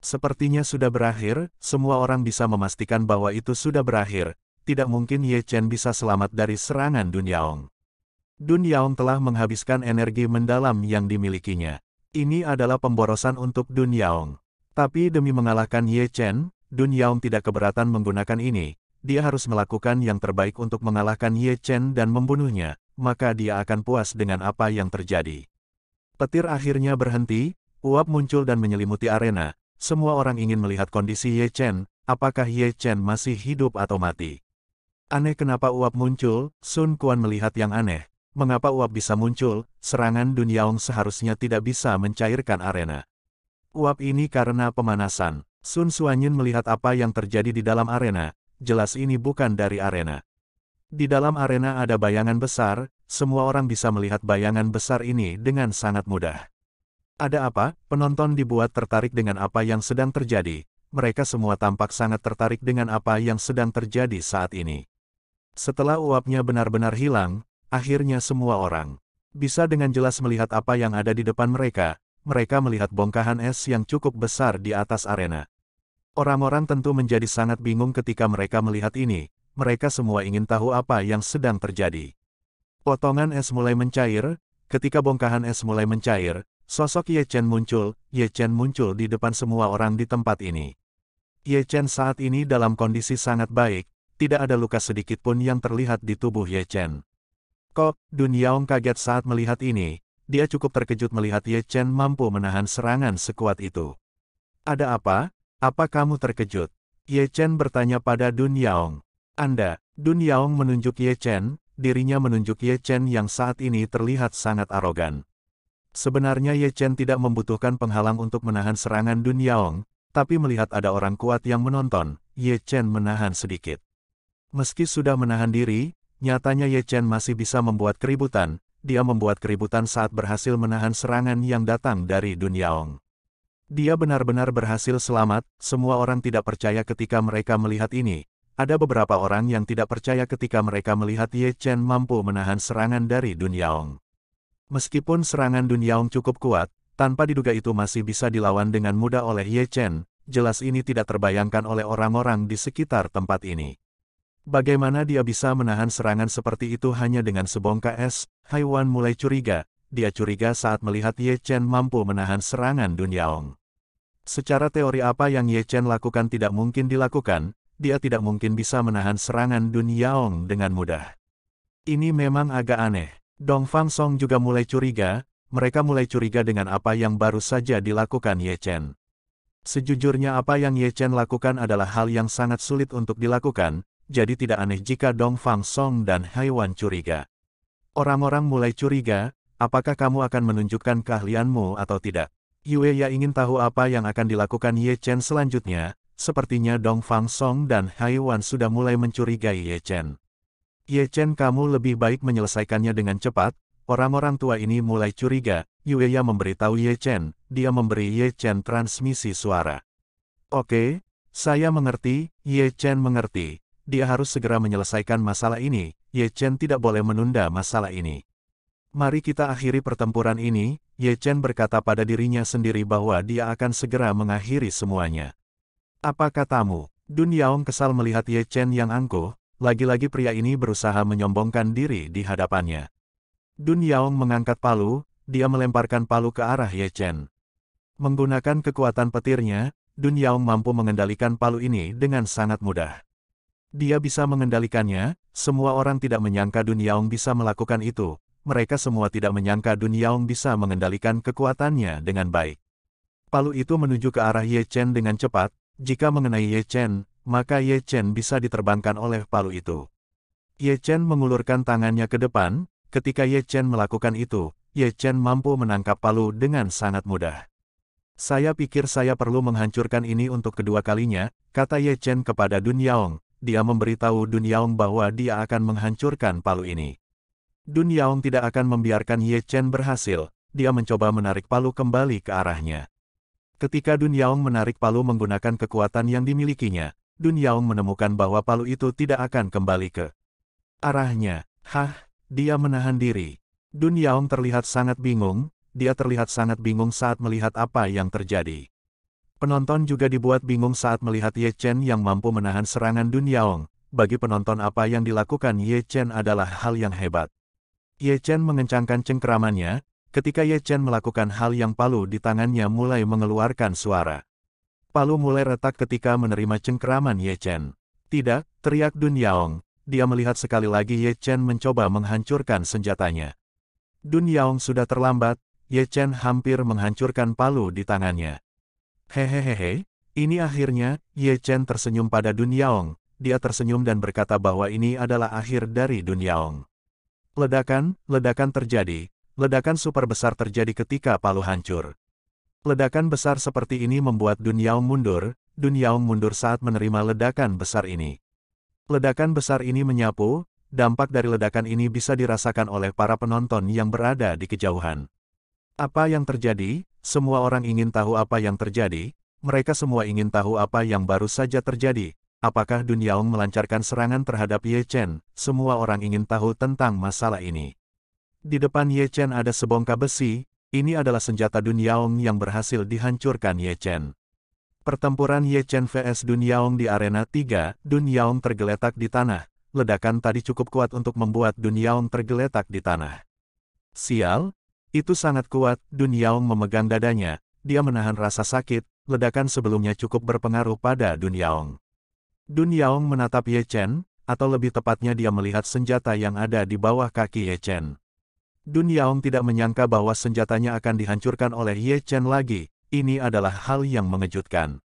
Speaker 1: Sepertinya sudah berakhir, semua orang bisa memastikan bahwa itu sudah berakhir, tidak mungkin Ye Chen bisa selamat dari serangan Dun Yaong. Dun Yaong telah menghabiskan energi mendalam yang dimilikinya. Ini adalah pemborosan untuk Dun Yaong. Tapi demi mengalahkan Ye Chen, Dun Yaong tidak keberatan menggunakan ini. Dia harus melakukan yang terbaik untuk mengalahkan Ye Chen dan membunuhnya, maka dia akan puas dengan apa yang terjadi. Petir akhirnya berhenti, uap muncul dan menyelimuti arena. Semua orang ingin melihat kondisi Ye Chen, apakah Ye Chen masih hidup atau mati. Aneh kenapa uap muncul, Sun Quan melihat yang aneh, mengapa uap bisa muncul, serangan Yaong seharusnya tidak bisa mencairkan arena. Uap ini karena pemanasan. Sun Suanyin melihat apa yang terjadi di dalam arena, jelas ini bukan dari arena. Di dalam arena ada bayangan besar, semua orang bisa melihat bayangan besar ini dengan sangat mudah. Ada apa? Penonton dibuat tertarik dengan apa yang sedang terjadi. Mereka semua tampak sangat tertarik dengan apa yang sedang terjadi saat ini. Setelah uapnya benar-benar hilang, Akhirnya semua orang bisa dengan jelas melihat apa yang ada di depan mereka, mereka melihat bongkahan es yang cukup besar di atas arena. Orang-orang tentu menjadi sangat bingung ketika mereka melihat ini, mereka semua ingin tahu apa yang sedang terjadi. Potongan es mulai mencair, ketika bongkahan es mulai mencair, sosok Ye Chen muncul, Ye Chen muncul di depan semua orang di tempat ini. Ye Chen saat ini dalam kondisi sangat baik, tidak ada luka sedikit pun yang terlihat di tubuh Ye Chen. Kok, Dunyaong kaget saat melihat ini, dia cukup terkejut melihat Ye Chen mampu menahan serangan sekuat itu. Ada apa? Apa kamu terkejut? Ye Chen bertanya pada Dunyaong. Anda, Dunyaong menunjuk Ye Chen, dirinya menunjuk Ye Chen yang saat ini terlihat sangat arogan. Sebenarnya Ye Chen tidak membutuhkan penghalang untuk menahan serangan Dunyaong, tapi melihat ada orang kuat yang menonton, Ye Chen menahan sedikit. Meski sudah menahan diri, Nyatanya Ye Chen masih bisa membuat keributan, dia membuat keributan saat berhasil menahan serangan yang datang dari Dunyaong. Dia benar-benar berhasil selamat, semua orang tidak percaya ketika mereka melihat ini. Ada beberapa orang yang tidak percaya ketika mereka melihat Ye Chen mampu menahan serangan dari Dunyaong. Meskipun serangan Dunyaong cukup kuat, tanpa diduga itu masih bisa dilawan dengan mudah oleh Ye Chen, jelas ini tidak terbayangkan oleh orang-orang di sekitar tempat ini. Bagaimana dia bisa menahan serangan seperti itu hanya dengan sebongkah es? Haiwan mulai curiga. Dia curiga saat melihat Ye Chen mampu menahan serangan Dunyaong. Secara teori apa yang Ye Chen lakukan tidak mungkin dilakukan, dia tidak mungkin bisa menahan serangan Dunyaong dengan mudah. Ini memang agak aneh. Dong Fang Song juga mulai curiga, mereka mulai curiga dengan apa yang baru saja dilakukan Ye Chen. Sejujurnya apa yang Ye Chen lakukan adalah hal yang sangat sulit untuk dilakukan, jadi tidak aneh jika Dong Fang Song dan Haiwan curiga. Orang-orang mulai curiga, apakah kamu akan menunjukkan keahlianmu atau tidak? Yue Ya ingin tahu apa yang akan dilakukan Ye Chen selanjutnya, sepertinya Dong Fang Song dan Haiwan sudah mulai mencurigai Ye Chen. Ye Chen kamu lebih baik menyelesaikannya dengan cepat, orang-orang tua ini mulai curiga, Yue Ya memberitahu Ye Chen, dia memberi Ye Chen transmisi suara. Oke, saya mengerti, Ye Chen mengerti dia harus segera menyelesaikan masalah ini, Ye Chen tidak boleh menunda masalah ini. Mari kita akhiri pertempuran ini, Ye Chen berkata pada dirinya sendiri bahwa dia akan segera mengakhiri semuanya. Apa katamu? Dun Yaong kesal melihat Ye Chen yang angkuh, lagi-lagi pria ini berusaha menyombongkan diri di hadapannya. Dun Yaong mengangkat palu, dia melemparkan palu ke arah Ye Chen. Menggunakan kekuatan petirnya, Dun Yaong mampu mengendalikan palu ini dengan sangat mudah. Dia bisa mengendalikannya, semua orang tidak menyangka Dun bisa melakukan itu. Mereka semua tidak menyangka Dun bisa mengendalikan kekuatannya dengan baik. Palu itu menuju ke arah Ye Chen dengan cepat, jika mengenai Ye Chen, maka Ye Chen bisa diterbangkan oleh palu itu. Ye Chen mengulurkan tangannya ke depan, ketika Ye Chen melakukan itu, Ye Chen mampu menangkap palu dengan sangat mudah. Saya pikir saya perlu menghancurkan ini untuk kedua kalinya, kata Ye Chen kepada Dun dia memberitahu Dun Dunyaong bahwa dia akan menghancurkan palu ini. Dun Dunyaong tidak akan membiarkan Ye Chen berhasil, dia mencoba menarik palu kembali ke arahnya. Ketika Dun Dunyaong menarik palu menggunakan kekuatan yang dimilikinya, Dun Dunyaong menemukan bahwa palu itu tidak akan kembali ke arahnya. Hah, dia menahan diri. Dun Dunyaong terlihat sangat bingung, dia terlihat sangat bingung saat melihat apa yang terjadi. Penonton juga dibuat bingung saat melihat Ye Chen yang mampu menahan serangan Dun Yaong. Bagi penonton apa yang dilakukan Ye Chen adalah hal yang hebat. Ye Chen mengencangkan cengkeramannya, ketika Ye Chen melakukan hal yang palu di tangannya mulai mengeluarkan suara. Palu mulai retak ketika menerima cengkeraman Ye Chen. Tidak, teriak Dun Yaong. Dia melihat sekali lagi Ye Chen mencoba menghancurkan senjatanya. Dun Yaong sudah terlambat, Ye Chen hampir menghancurkan palu di tangannya. Hehehehe, ini akhirnya, Ye Chen tersenyum pada Dun Yaong. Dia tersenyum dan berkata bahwa ini adalah akhir dari Dun Yaong. Ledakan, ledakan terjadi. Ledakan super besar terjadi ketika palu hancur. Ledakan besar seperti ini membuat Dun Yaong mundur, Dun Yaong mundur saat menerima ledakan besar ini. Ledakan besar ini menyapu, dampak dari ledakan ini bisa dirasakan oleh para penonton yang berada di kejauhan. Apa yang terjadi? Semua orang ingin tahu apa yang terjadi, mereka semua ingin tahu apa yang baru saja terjadi. Apakah Dun Yaong melancarkan serangan terhadap Ye Chen? Semua orang ingin tahu tentang masalah ini. Di depan Ye Chen ada sebongkah besi, ini adalah senjata Dun Yaong yang berhasil dihancurkan Ye Chen. Pertempuran Ye Chen vs Dun Yaong di Arena 3, Dun Yaong tergeletak di tanah. Ledakan tadi cukup kuat untuk membuat Dun Yaong tergeletak di tanah. Sial, itu sangat kuat, Dun Yaong memegang dadanya, dia menahan rasa sakit, ledakan sebelumnya cukup berpengaruh pada Dun Yaong. Dun Yaong menatap Ye Chen, atau lebih tepatnya dia melihat senjata yang ada di bawah kaki Ye Chen. Dun Yaong tidak menyangka bahwa senjatanya akan dihancurkan oleh Ye Chen lagi, ini adalah hal yang mengejutkan.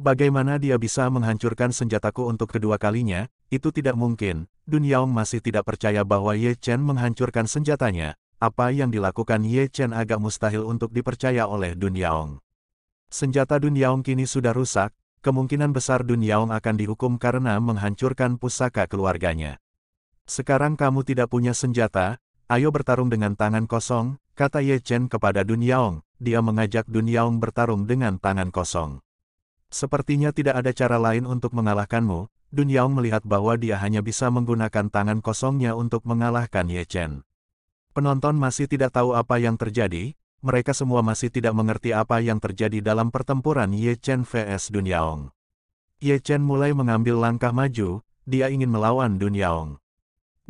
Speaker 1: Bagaimana dia bisa menghancurkan senjataku untuk kedua kalinya, itu tidak mungkin, Dun Yaong masih tidak percaya bahwa Ye Chen menghancurkan senjatanya, apa yang dilakukan Ye Chen agak mustahil untuk dipercaya oleh Dun Yaong. Senjata Dun Yaong kini sudah rusak, kemungkinan besar Dun Yaong akan dihukum karena menghancurkan pusaka keluarganya. Sekarang kamu tidak punya senjata, ayo bertarung dengan tangan kosong, kata Ye Chen kepada Dun Yaong, dia mengajak Dun Yaong bertarung dengan tangan kosong. Sepertinya tidak ada cara lain untuk mengalahkanmu, Dun Yaong melihat bahwa dia hanya bisa menggunakan tangan kosongnya untuk mengalahkan Ye Chen. Penonton masih tidak tahu apa yang terjadi, mereka semua masih tidak mengerti apa yang terjadi dalam pertempuran Ye Chen vs Dunyaong. Ye Chen mulai mengambil langkah maju, dia ingin melawan Dunyaong.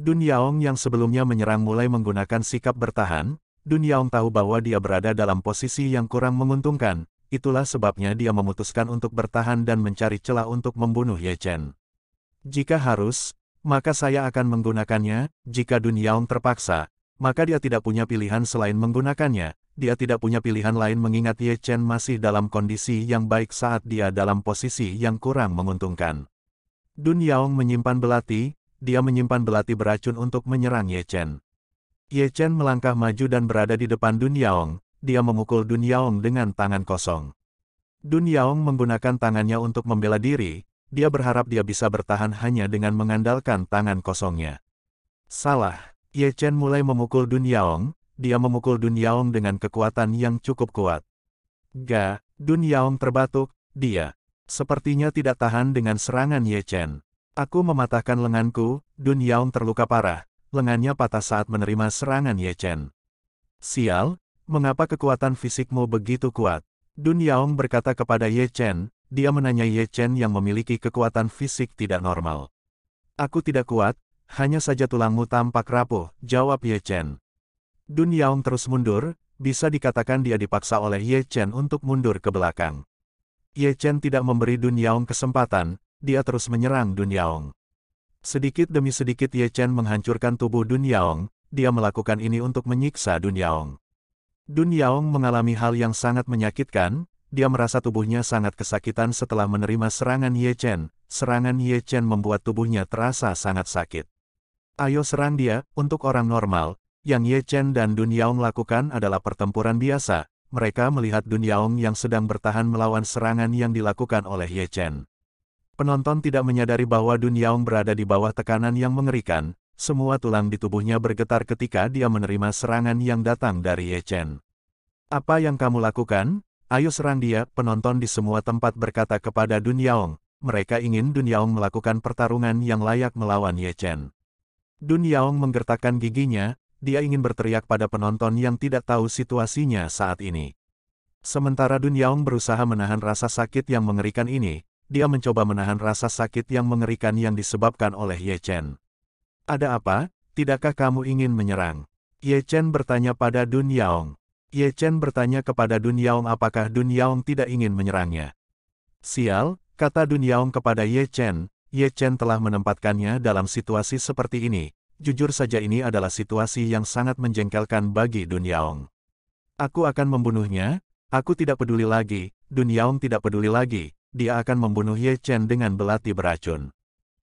Speaker 1: Dunyaong yang sebelumnya menyerang mulai menggunakan sikap bertahan, Dunyaong tahu bahwa dia berada dalam posisi yang kurang menguntungkan, itulah sebabnya dia memutuskan untuk bertahan dan mencari celah untuk membunuh Ye Chen. Jika harus, maka saya akan menggunakannya, jika Dunyaong terpaksa, maka dia tidak punya pilihan selain menggunakannya, dia tidak punya pilihan lain mengingat Ye Chen masih dalam kondisi yang baik saat dia dalam posisi yang kurang menguntungkan. Dun Yaong menyimpan belati, dia menyimpan belati beracun untuk menyerang Ye Chen. Ye Chen melangkah maju dan berada di depan Dun Yaong, dia memukul Dun Yaong dengan tangan kosong. Dun Yaong menggunakan tangannya untuk membela diri, dia berharap dia bisa bertahan hanya dengan mengandalkan tangan kosongnya. Salah. Ye Chen mulai memukul Dun Yaong, dia memukul Dun Yaong dengan kekuatan yang cukup kuat. Ga, Dun Yaong terbatuk, dia. Sepertinya tidak tahan dengan serangan Ye Chen. Aku mematahkan lenganku, Dun Yaong terluka parah, lengannya patah saat menerima serangan Ye Chen. Sial, mengapa kekuatan fisikmu begitu kuat? Dun Yaong berkata kepada Ye Chen, dia menanya Ye Chen yang memiliki kekuatan fisik tidak normal. Aku tidak kuat, hanya saja tulangmu tampak rapuh, jawab Ye Chen. Dun Yaong terus mundur, bisa dikatakan dia dipaksa oleh Ye Chen untuk mundur ke belakang. Ye Chen tidak memberi Dun Yaong kesempatan, dia terus menyerang Dun Yaong. Sedikit demi sedikit Ye Chen menghancurkan tubuh Dun Yaong, dia melakukan ini untuk menyiksa Dun Yaong. Dun Yaong mengalami hal yang sangat menyakitkan, dia merasa tubuhnya sangat kesakitan setelah menerima serangan Ye Chen, serangan Ye Chen membuat tubuhnya terasa sangat sakit. Ayo serang dia, untuk orang normal, yang Ye Chen dan Dun Yaong lakukan adalah pertempuran biasa, mereka melihat Dun Yaong yang sedang bertahan melawan serangan yang dilakukan oleh Ye Chen. Penonton tidak menyadari bahwa Dun Yaong berada di bawah tekanan yang mengerikan, semua tulang di tubuhnya bergetar ketika dia menerima serangan yang datang dari Ye Chen. Apa yang kamu lakukan? Ayo serang dia, penonton di semua tempat berkata kepada Dun Yaong. Mereka ingin Dun Yaong melakukan pertarungan yang layak melawan Ye Chen. Dun Yaong menggertakkan giginya, dia ingin berteriak pada penonton yang tidak tahu situasinya saat ini. Sementara Dun Yaong berusaha menahan rasa sakit yang mengerikan ini, dia mencoba menahan rasa sakit yang mengerikan yang disebabkan oleh Ye Chen. Ada apa? Tidakkah kamu ingin menyerang? Ye Chen bertanya pada Dun Yaong. Ye Chen bertanya kepada Dun Yaong apakah Dun Yaong tidak ingin menyerangnya. Sial, kata Dun Yaong kepada Ye Chen, Ye Chen telah menempatkannya dalam situasi seperti ini. Jujur saja ini adalah situasi yang sangat menjengkelkan bagi Dun Yaong. Aku akan membunuhnya, aku tidak peduli lagi, Dun Yaong tidak peduli lagi, dia akan membunuh Ye Chen dengan belati beracun.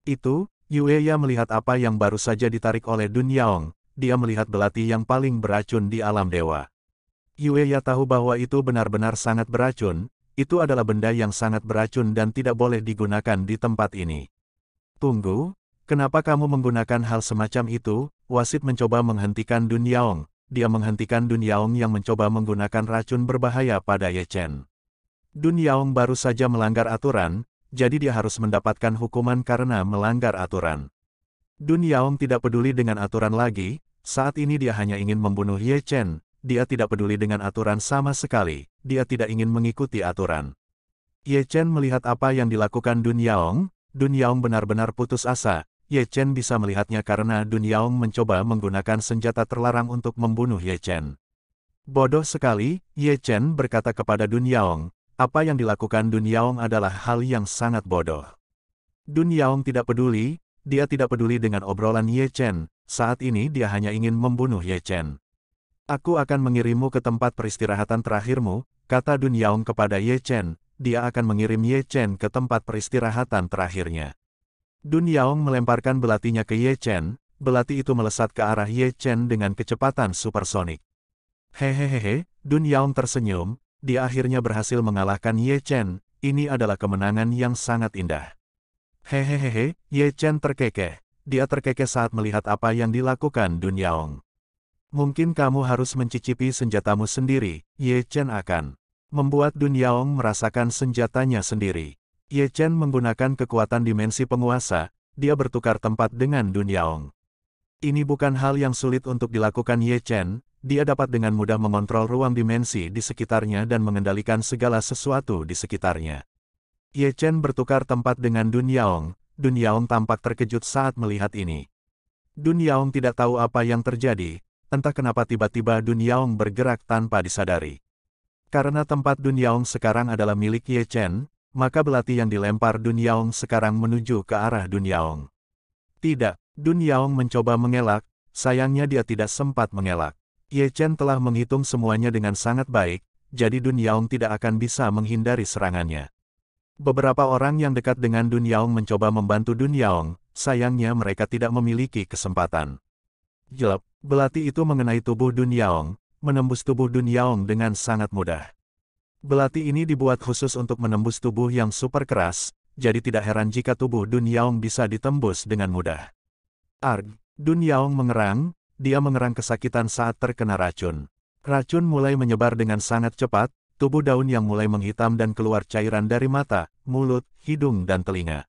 Speaker 1: Itu, Yueya melihat apa yang baru saja ditarik oleh Dun Yaong, dia melihat belati yang paling beracun di alam dewa. Yueya tahu bahwa itu benar-benar sangat beracun, itu adalah benda yang sangat beracun dan tidak boleh digunakan di tempat ini. Tunggu, kenapa kamu menggunakan hal semacam itu? Wasit mencoba menghentikan Dun Yaong. Dia menghentikan Dun Yaong yang mencoba menggunakan racun berbahaya pada Ye Chen. Dun Yaong baru saja melanggar aturan, jadi dia harus mendapatkan hukuman karena melanggar aturan. Dun Yaong tidak peduli dengan aturan lagi, saat ini dia hanya ingin membunuh Ye Chen, dia tidak peduli dengan aturan sama sekali, dia tidak ingin mengikuti aturan. Ye Chen melihat apa yang dilakukan Dun Yaong, Dun Yaong benar-benar putus asa, Ye Chen bisa melihatnya karena Dun Yaong mencoba menggunakan senjata terlarang untuk membunuh Ye Chen. Bodoh sekali, Ye Chen berkata kepada Dun Yaong, apa yang dilakukan Dun Yaong adalah hal yang sangat bodoh. Dun Yaong tidak peduli, dia tidak peduli dengan obrolan Ye Chen, saat ini dia hanya ingin membunuh Ye Chen. Aku akan mengirimmu ke tempat peristirahatan terakhirmu, kata Dun Yaong kepada Ye Chen, dia akan mengirim Ye Chen ke tempat peristirahatan terakhirnya. Dun Yaong melemparkan belatinya ke Ye Chen, belati itu melesat ke arah Ye Chen dengan kecepatan supersonik. Hehehehe, Dun Yaong tersenyum, dia akhirnya berhasil mengalahkan Ye Chen, ini adalah kemenangan yang sangat indah. Hehehehe, Ye Chen terkekeh. Dia terkekeh saat melihat apa yang dilakukan Dun Yaong. Mungkin kamu harus mencicipi senjatamu sendiri, Ye Chen akan membuat Dun Yaong merasakan senjatanya sendiri. Ye Chen menggunakan kekuatan dimensi penguasa, dia bertukar tempat dengan Dun Yaong. Ini bukan hal yang sulit untuk dilakukan Ye Chen, dia dapat dengan mudah mengontrol ruang dimensi di sekitarnya dan mengendalikan segala sesuatu di sekitarnya. Ye Chen bertukar tempat dengan Dun Yaong, Dun Yaong tampak terkejut saat melihat ini. Dun Yaong tidak tahu apa yang terjadi, entah kenapa tiba-tiba Dunyaong bergerak tanpa disadari. Karena tempat Dunyaong sekarang adalah milik Ye Chen, maka belati yang dilempar Dunyaong sekarang menuju ke arah Dunyaong. Tidak, Dunyaong mencoba mengelak, sayangnya dia tidak sempat mengelak. Ye Chen telah menghitung semuanya dengan sangat baik, jadi Dunyaong tidak akan bisa menghindari serangannya. Beberapa orang yang dekat dengan Dunyaong mencoba membantu Dunyaong, sayangnya mereka tidak memiliki kesempatan. Jelap, belati itu mengenai tubuh Dun Yaong, menembus tubuh Dun Yaong dengan sangat mudah. Belati ini dibuat khusus untuk menembus tubuh yang super keras, jadi tidak heran jika tubuh Dun Yaong bisa ditembus dengan mudah. Arg, Dun Yaong mengerang, dia mengerang kesakitan saat terkena racun. Racun mulai menyebar dengan sangat cepat, tubuh daun yang mulai menghitam dan keluar cairan dari mata, mulut, hidung dan telinga.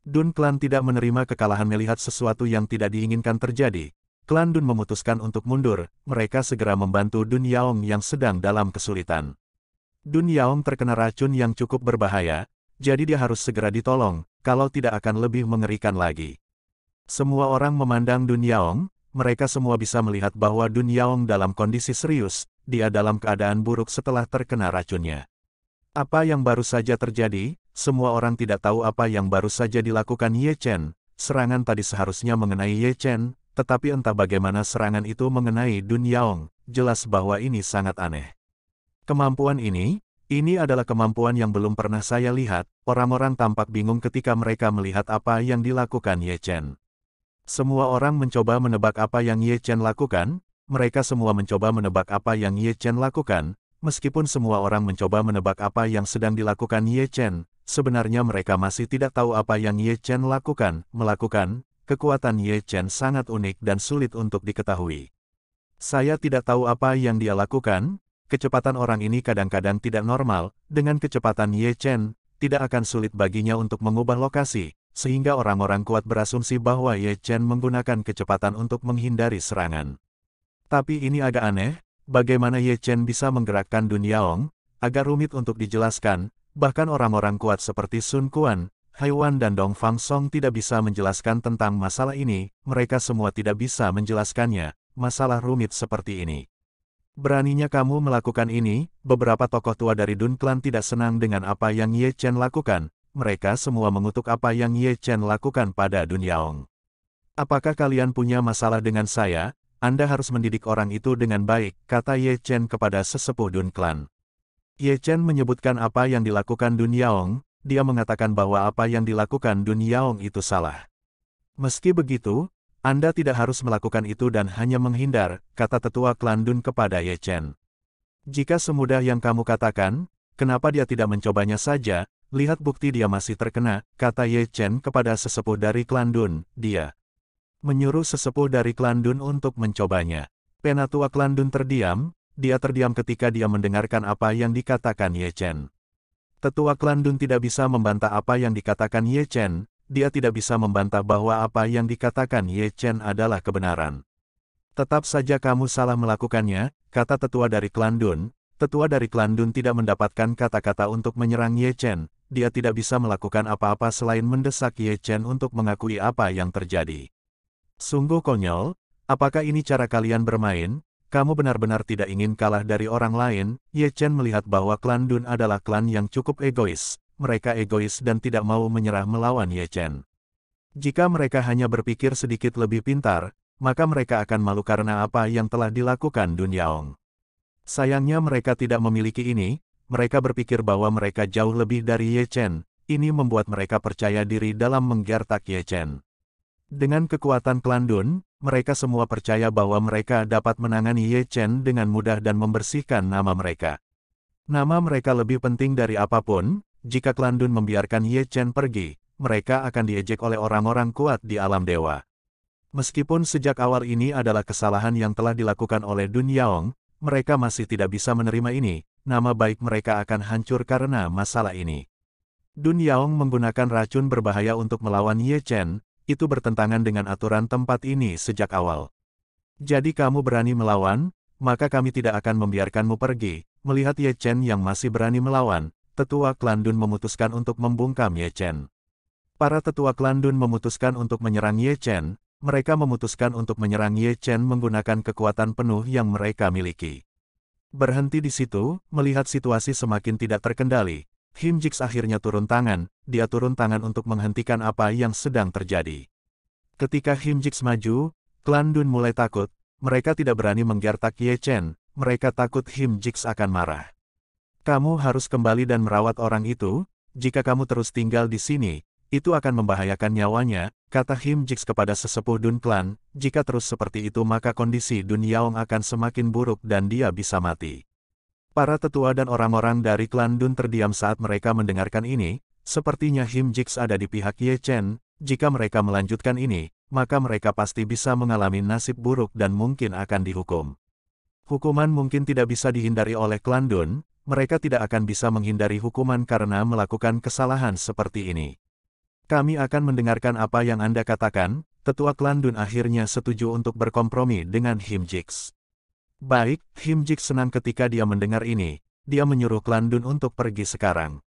Speaker 1: Dun Klan tidak menerima kekalahan melihat sesuatu yang tidak diinginkan terjadi, klan Dun memutuskan untuk mundur, mereka segera membantu Dun Yaong yang sedang dalam kesulitan. Dun Yaong terkena racun yang cukup berbahaya, jadi dia harus segera ditolong, kalau tidak akan lebih mengerikan lagi. Semua orang memandang Dun Yaong, mereka semua bisa melihat bahwa Dun Yaong dalam kondisi serius, dia dalam keadaan buruk setelah terkena racunnya. Apa yang baru saja terjadi, semua orang tidak tahu apa yang baru saja dilakukan Ye Chen, serangan tadi seharusnya mengenai Ye Chen, tetapi entah bagaimana serangan itu mengenai Dun Yaong, jelas bahwa ini sangat aneh. Kemampuan ini, ini adalah kemampuan yang belum pernah saya lihat, orang-orang tampak bingung ketika mereka melihat apa yang dilakukan Ye Chen. Semua orang mencoba menebak apa yang Ye Chen lakukan, mereka semua mencoba menebak apa yang Ye Chen lakukan, meskipun semua orang mencoba menebak apa yang sedang dilakukan Ye Chen, sebenarnya mereka masih tidak tahu apa yang Ye Chen lakukan, melakukan, kekuatan Ye Chen sangat unik dan sulit untuk diketahui. Saya tidak tahu apa yang dia lakukan, kecepatan orang ini kadang-kadang tidak normal, dengan kecepatan Ye Chen, tidak akan sulit baginya untuk mengubah lokasi, sehingga orang-orang kuat berasumsi bahwa Ye Chen menggunakan kecepatan untuk menghindari serangan. Tapi ini agak aneh, bagaimana Ye Chen bisa menggerakkan dunia Ong, agak rumit untuk dijelaskan, bahkan orang-orang kuat seperti Sun Quan, Haiwan dan Dong Fang Song tidak bisa menjelaskan tentang masalah ini, mereka semua tidak bisa menjelaskannya, masalah rumit seperti ini. Beraninya kamu melakukan ini, beberapa tokoh tua dari Dun Clan tidak senang dengan apa yang Ye Chen lakukan, mereka semua mengutuk apa yang Ye Chen lakukan pada Dun Yaong. Apakah kalian punya masalah dengan saya? Anda harus mendidik orang itu dengan baik, kata Ye Chen kepada sesepuh Dun Clan. Ye Chen menyebutkan apa yang dilakukan Dun Yaong, dia mengatakan bahwa apa yang dilakukan Dun Yaong itu salah. Meski begitu, Anda tidak harus melakukan itu dan hanya menghindar, kata tetua klan Dun kepada Ye Chen. Jika semudah yang kamu katakan, kenapa dia tidak mencobanya saja, lihat bukti dia masih terkena, kata Ye Chen kepada sesepuh dari klan Dun, dia menyuruh sesepuh dari klan Dun untuk mencobanya. Penatua klan Dun terdiam, dia terdiam ketika dia mendengarkan apa yang dikatakan Ye Chen. Tetua klan Dun tidak bisa membantah apa yang dikatakan Ye Chen, dia tidak bisa membantah bahwa apa yang dikatakan Ye Chen adalah kebenaran. Tetap saja kamu salah melakukannya, kata tetua dari klan Dun. Tetua dari klan Dun tidak mendapatkan kata-kata untuk menyerang Ye Chen, dia tidak bisa melakukan apa-apa selain mendesak Ye Chen untuk mengakui apa yang terjadi. Sungguh konyol, apakah ini cara kalian bermain? kamu benar-benar tidak ingin kalah dari orang lain, Ye Chen melihat bahwa klan Dun adalah klan yang cukup egois. Mereka egois dan tidak mau menyerah melawan Ye Chen. Jika mereka hanya berpikir sedikit lebih pintar, maka mereka akan malu karena apa yang telah dilakukan Dun Yaong. Sayangnya mereka tidak memiliki ini, mereka berpikir bahwa mereka jauh lebih dari Ye Chen, ini membuat mereka percaya diri dalam menggertak Ye Chen. Dengan kekuatan Klandun, mereka semua percaya bahwa mereka dapat menangani Ye Chen dengan mudah dan membersihkan nama mereka. Nama mereka lebih penting dari apapun, jika Klandun membiarkan Ye Chen pergi, mereka akan diejek oleh orang-orang kuat di alam dewa. Meskipun sejak awal ini adalah kesalahan yang telah dilakukan oleh Dun Yaong, mereka masih tidak bisa menerima ini, nama baik mereka akan hancur karena masalah ini. Dun Yaong menggunakan racun berbahaya untuk melawan Ye Chen, itu bertentangan dengan aturan tempat ini sejak awal. Jadi kamu berani melawan, maka kami tidak akan membiarkanmu pergi. Melihat Ye Chen yang masih berani melawan, tetua klan Dun memutuskan untuk membungkam Ye Chen. Para tetua klan Dun memutuskan untuk menyerang Ye Chen, mereka memutuskan untuk menyerang Ye Chen menggunakan kekuatan penuh yang mereka miliki. Berhenti di situ, melihat situasi semakin tidak terkendali, Him akhirnya turun tangan, dia turun tangan untuk menghentikan apa yang sedang terjadi. Ketika Him maju, klan Dun mulai takut, mereka tidak berani menggertak Ye Chen, mereka takut Him akan marah. Kamu harus kembali dan merawat orang itu, jika kamu terus tinggal di sini, itu akan membahayakan nyawanya, kata Him kepada sesepuh Dun Klan. jika terus seperti itu maka kondisi Dun Yaong akan semakin buruk dan dia bisa mati. Para tetua dan orang-orang dari klan Dun terdiam saat mereka mendengarkan ini, sepertinya Him Jix ada di pihak Ye Chen, jika mereka melanjutkan ini, maka mereka pasti bisa mengalami nasib buruk dan mungkin akan dihukum. Hukuman mungkin tidak bisa dihindari oleh klan Dun, mereka tidak akan bisa menghindari hukuman karena melakukan kesalahan seperti ini. Kami akan mendengarkan apa yang Anda katakan, Tetua Klan Dun akhirnya setuju untuk berkompromi dengan Him Jix. Baik, Himjik senang ketika dia mendengar ini. Dia menyuruh Klandun untuk pergi sekarang.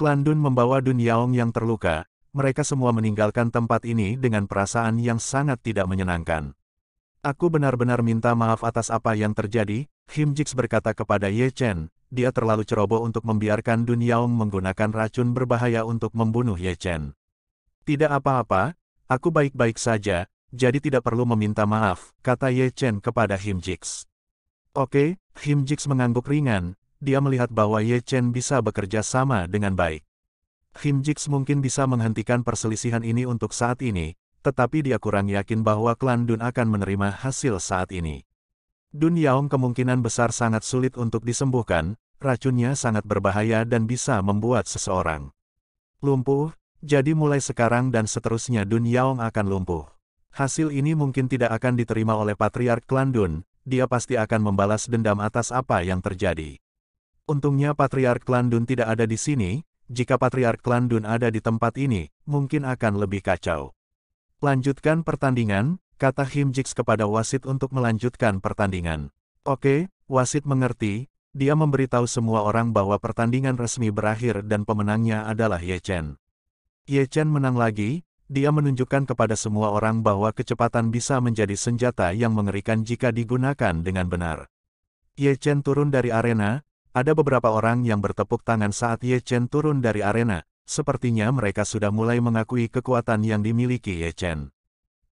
Speaker 1: Klandun membawa Dun Yaong yang terluka. Mereka semua meninggalkan tempat ini dengan perasaan yang sangat tidak menyenangkan. Aku benar-benar minta maaf atas apa yang terjadi, Himjix berkata kepada Ye Chen, dia terlalu ceroboh untuk membiarkan Dun Yaong menggunakan racun berbahaya untuk membunuh Ye Chen. Tidak apa-apa, aku baik-baik saja, jadi tidak perlu meminta maaf, kata Ye Chen kepada Himjix. Oke, Kim Jix mengangguk ringan, dia melihat bahwa Ye Chen bisa bekerja sama dengan baik. Kim Jix mungkin bisa menghentikan perselisihan ini untuk saat ini, tetapi dia kurang yakin bahwa klan Dun akan menerima hasil saat ini. Dun Yaong kemungkinan besar sangat sulit untuk disembuhkan, racunnya sangat berbahaya dan bisa membuat seseorang lumpuh, jadi mulai sekarang dan seterusnya Dun Yaong akan lumpuh. Hasil ini mungkin tidak akan diterima oleh Patriark Klan Dun, dia pasti akan membalas dendam atas apa yang terjadi. Untungnya Patriark Klan Dun tidak ada di sini, jika Patriark Klan Dun ada di tempat ini, mungkin akan lebih kacau. Lanjutkan pertandingan, kata Jix kepada wasit untuk melanjutkan pertandingan. Oke, wasit mengerti, dia memberitahu semua orang bahwa pertandingan resmi berakhir dan pemenangnya adalah Ye Chen. Ye Chen menang lagi, dia menunjukkan kepada semua orang bahwa kecepatan bisa menjadi senjata yang mengerikan jika digunakan dengan benar. Ye Chen turun dari arena, ada beberapa orang yang bertepuk tangan saat Ye Chen turun dari arena, sepertinya mereka sudah mulai mengakui kekuatan yang dimiliki Ye Chen.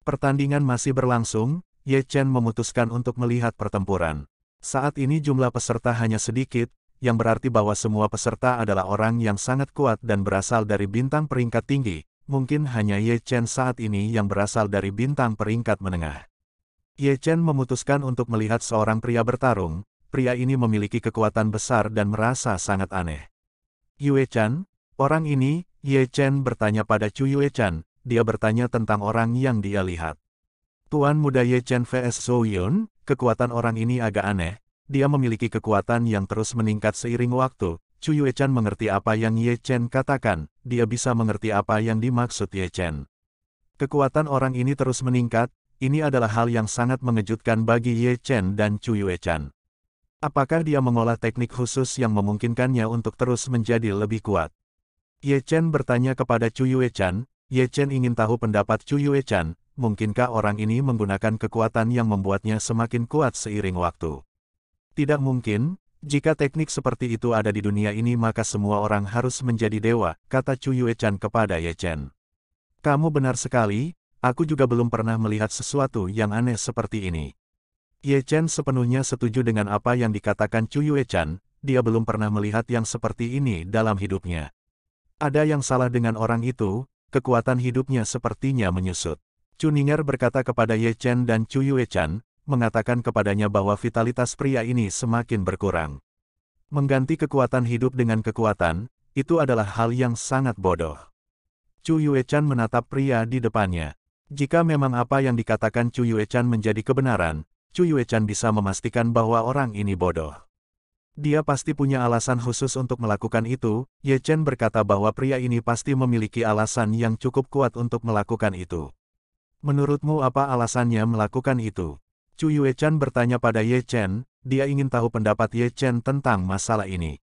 Speaker 1: Pertandingan masih berlangsung, Ye Chen memutuskan untuk melihat pertempuran. Saat ini jumlah peserta hanya sedikit, yang berarti bahwa semua peserta adalah orang yang sangat kuat dan berasal dari bintang peringkat tinggi, Mungkin hanya Ye Chen saat ini yang berasal dari bintang peringkat menengah. Ye Chen memutuskan untuk melihat seorang pria bertarung, pria ini memiliki kekuatan besar dan merasa sangat aneh. Yue Chan, orang ini, Ye Chen bertanya pada Chu Yue Chan, dia bertanya tentang orang yang dia lihat. Tuan muda Ye Chen vs Zhou Yun, kekuatan orang ini agak aneh, dia memiliki kekuatan yang terus meningkat seiring waktu, Chu Chan mengerti apa yang Ye Chen katakan, dia bisa mengerti apa yang dimaksud Ye Chen. Kekuatan orang ini terus meningkat, ini adalah hal yang sangat mengejutkan bagi Ye Chen dan Chu Chan. Apakah dia mengolah teknik khusus yang memungkinkannya untuk terus menjadi lebih kuat? Ye Chen bertanya kepada Chu Chan, Ye Chen ingin tahu pendapat Chu Chan, mungkinkah orang ini menggunakan kekuatan yang membuatnya semakin kuat seiring waktu? Tidak mungkin, jika teknik seperti itu ada di dunia ini maka semua orang harus menjadi dewa, kata Chu Yue Chan kepada Ye Chen. Kamu benar sekali, aku juga belum pernah melihat sesuatu yang aneh seperti ini. Ye Chen sepenuhnya setuju dengan apa yang dikatakan Chu Yue Chan, dia belum pernah melihat yang seperti ini dalam hidupnya. Ada yang salah dengan orang itu, kekuatan hidupnya sepertinya menyusut. Chu Ninger berkata kepada Ye Chen dan Chu Yue Chan, mengatakan kepadanya bahwa vitalitas pria ini semakin berkurang. Mengganti kekuatan hidup dengan kekuatan, itu adalah hal yang sangat bodoh. Chu Yuechan menatap pria di depannya. Jika memang apa yang dikatakan Chu Yuechan menjadi kebenaran, Chu Yuechan bisa memastikan bahwa orang ini bodoh. Dia pasti punya alasan khusus untuk melakukan itu, Ye Chen berkata bahwa pria ini pasti memiliki alasan yang cukup kuat untuk melakukan itu. Menurutmu apa alasannya melakukan itu? Chu Chen bertanya pada Ye Chen, dia ingin tahu pendapat Ye Chen tentang masalah ini.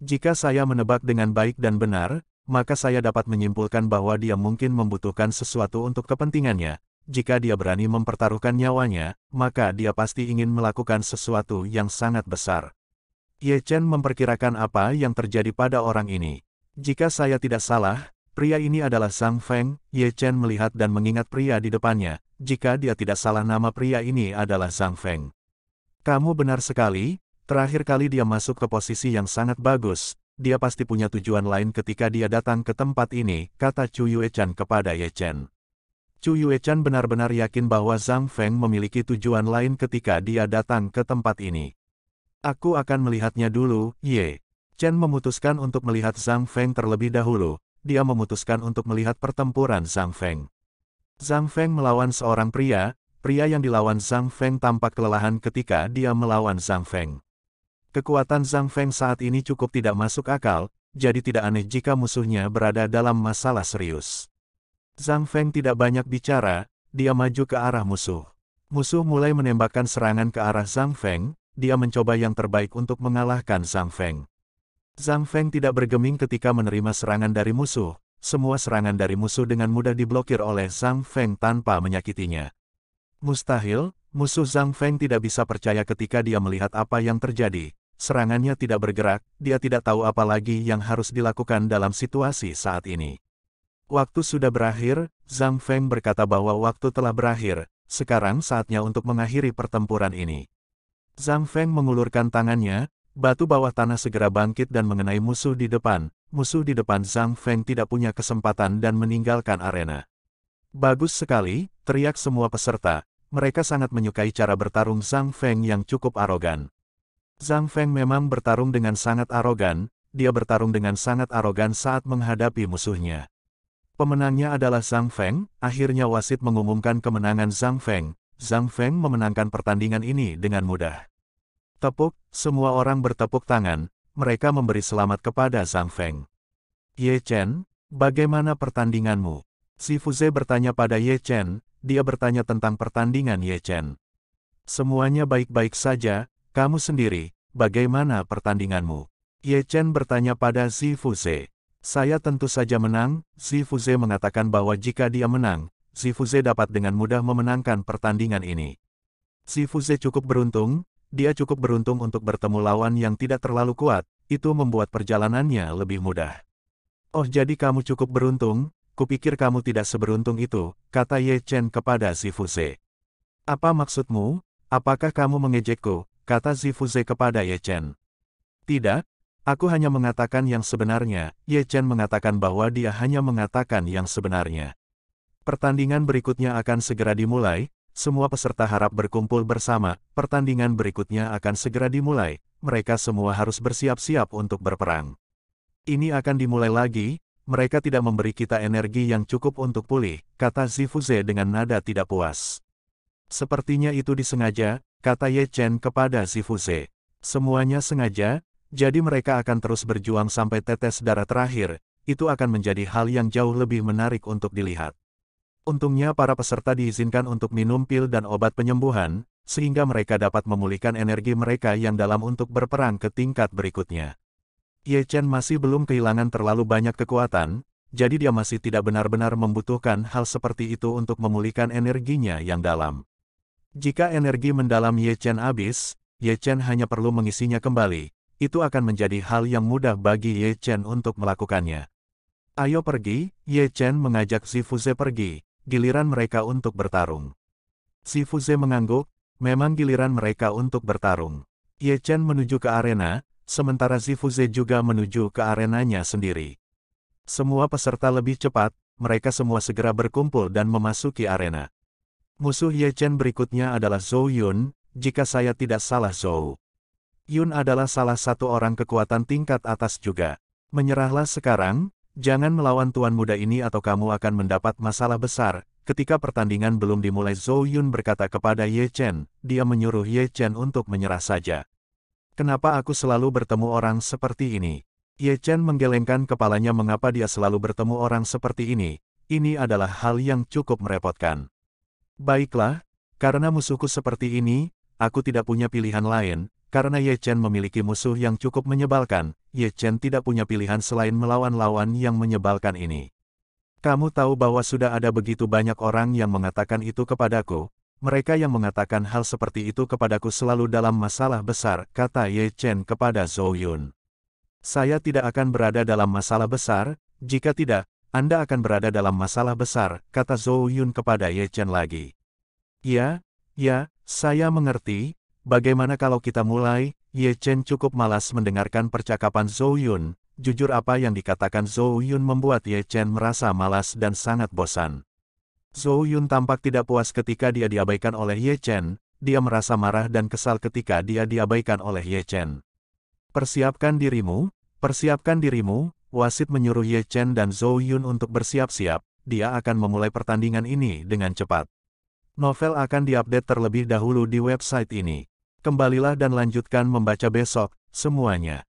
Speaker 1: Jika saya menebak dengan baik dan benar, maka saya dapat menyimpulkan bahwa dia mungkin membutuhkan sesuatu untuk kepentingannya. Jika dia berani mempertaruhkan nyawanya, maka dia pasti ingin melakukan sesuatu yang sangat besar. Ye Chen memperkirakan apa yang terjadi pada orang ini. Jika saya tidak salah, Pria ini adalah Zhang Feng, Ye Chen melihat dan mengingat pria di depannya, jika dia tidak salah nama pria ini adalah Zhang Feng. Kamu benar sekali, terakhir kali dia masuk ke posisi yang sangat bagus, dia pasti punya tujuan lain ketika dia datang ke tempat ini, kata Chu Yue Chen kepada Ye Chen. Chu Yue Chen benar-benar yakin bahwa Zhang Feng memiliki tujuan lain ketika dia datang ke tempat ini. Aku akan melihatnya dulu, Ye. Chen memutuskan untuk melihat Zhang Feng terlebih dahulu, dia memutuskan untuk melihat pertempuran Zhang Feng. Zhang Feng melawan seorang pria, pria yang dilawan Zhang Feng tampak kelelahan ketika dia melawan Zhang Feng. Kekuatan Zhang Feng saat ini cukup tidak masuk akal, jadi tidak aneh jika musuhnya berada dalam masalah serius. Zhang Feng tidak banyak bicara, dia maju ke arah musuh. Musuh mulai menembakkan serangan ke arah Zhang Feng, dia mencoba yang terbaik untuk mengalahkan Zhang Feng. Zhang Feng tidak bergeming ketika menerima serangan dari musuh. Semua serangan dari musuh dengan mudah diblokir oleh Zhang Feng tanpa menyakitinya. Mustahil, musuh Zhang Feng tidak bisa percaya ketika dia melihat apa yang terjadi. Serangannya tidak bergerak, dia tidak tahu apa lagi yang harus dilakukan dalam situasi saat ini. Waktu sudah berakhir, Zhang Feng berkata bahwa waktu telah berakhir, sekarang saatnya untuk mengakhiri pertempuran ini. Zhang Feng mengulurkan tangannya, Batu bawah tanah segera bangkit dan mengenai musuh di depan. Musuh di depan Zhang Feng tidak punya kesempatan dan meninggalkan arena. Bagus sekali, teriak semua peserta. Mereka sangat menyukai cara bertarung Zhang Feng yang cukup arogan. Zhang Feng memang bertarung dengan sangat arogan, dia bertarung dengan sangat arogan saat menghadapi musuhnya. Pemenangnya adalah Zhang Feng, akhirnya wasit mengumumkan kemenangan Zhang Feng. Zhang Feng memenangkan pertandingan ini dengan mudah. Tepuk, semua orang bertepuk tangan, mereka memberi selamat kepada Zhang Feng. Ye Chen, bagaimana pertandinganmu? Si Fuze bertanya pada Ye Chen, dia bertanya tentang pertandingan Ye Chen. Semuanya baik-baik saja, kamu sendiri, bagaimana pertandinganmu? Ye Chen bertanya pada Si Fuze. Saya tentu saja menang, Si Fuze mengatakan bahwa jika dia menang, Si Fuze dapat dengan mudah memenangkan pertandingan ini. Si Fuze cukup beruntung, dia cukup beruntung untuk bertemu lawan yang tidak terlalu kuat, itu membuat perjalanannya lebih mudah. Oh jadi kamu cukup beruntung, kupikir kamu tidak seberuntung itu, kata Ye Chen kepada Ze. Apa maksudmu? Apakah kamu mengejekku? kata Ze kepada Ye Chen. Tidak, aku hanya mengatakan yang sebenarnya, Ye Chen mengatakan bahwa dia hanya mengatakan yang sebenarnya. Pertandingan berikutnya akan segera dimulai, semua peserta harap berkumpul bersama, pertandingan berikutnya akan segera dimulai, mereka semua harus bersiap-siap untuk berperang. Ini akan dimulai lagi, mereka tidak memberi kita energi yang cukup untuk pulih, kata Zifuze dengan nada tidak puas. Sepertinya itu disengaja, kata Ye Chen kepada Zifuze. Semuanya sengaja, jadi mereka akan terus berjuang sampai tetes darah terakhir, itu akan menjadi hal yang jauh lebih menarik untuk dilihat. Untungnya para peserta diizinkan untuk minum pil dan obat penyembuhan, sehingga mereka dapat memulihkan energi mereka yang dalam untuk berperang ke tingkat berikutnya. Ye Chen masih belum kehilangan terlalu banyak kekuatan, jadi dia masih tidak benar-benar membutuhkan hal seperti itu untuk memulihkan energinya yang dalam. Jika energi mendalam Ye Chen habis, Ye Chen hanya perlu mengisinya kembali, itu akan menjadi hal yang mudah bagi Ye Chen untuk melakukannya. Ayo pergi, Ye Chen mengajak Zifuze pergi, giliran mereka untuk bertarung. Si Fuze mengangguk, memang giliran mereka untuk bertarung. Ye Chen menuju ke arena, sementara Si Fuze juga menuju ke arenanya sendiri. Semua peserta lebih cepat, mereka semua segera berkumpul dan memasuki arena. Musuh Ye Chen berikutnya adalah Zhou Yun, jika saya tidak salah Zhou. Yun adalah salah satu orang kekuatan tingkat atas juga. Menyerahlah sekarang, Jangan melawan tuan muda ini atau kamu akan mendapat masalah besar. Ketika pertandingan belum dimulai Zhou Yun berkata kepada Ye Chen, dia menyuruh Ye Chen untuk menyerah saja. Kenapa aku selalu bertemu orang seperti ini? Ye Chen menggelengkan kepalanya mengapa dia selalu bertemu orang seperti ini. Ini adalah hal yang cukup merepotkan. Baiklah, karena musuhku seperti ini, aku tidak punya pilihan lain, karena Ye Chen memiliki musuh yang cukup menyebalkan, Ye Chen tidak punya pilihan selain melawan lawan yang menyebalkan ini. Kamu tahu bahwa sudah ada begitu banyak orang yang mengatakan itu kepadaku, mereka yang mengatakan hal seperti itu kepadaku selalu dalam masalah besar, kata Ye Chen kepada Zhou Yun. Saya tidak akan berada dalam masalah besar, jika tidak, Anda akan berada dalam masalah besar, kata Zhou Yun kepada Ye Chen lagi. Ya, ya, saya mengerti, Bagaimana kalau kita mulai? Ye Chen cukup malas mendengarkan percakapan Zhou Yun. Jujur apa yang dikatakan Zhou Yun membuat Ye Chen merasa malas dan sangat bosan. Zhou Yun tampak tidak puas ketika dia diabaikan oleh Ye Chen. Dia merasa marah dan kesal ketika dia diabaikan oleh Ye Chen. Persiapkan dirimu, persiapkan dirimu, wasit menyuruh Ye Chen dan Zhou Yun untuk bersiap-siap. Dia akan memulai pertandingan ini dengan cepat. Novel akan diupdate terlebih dahulu di website ini. Kembalilah dan lanjutkan membaca besok, semuanya.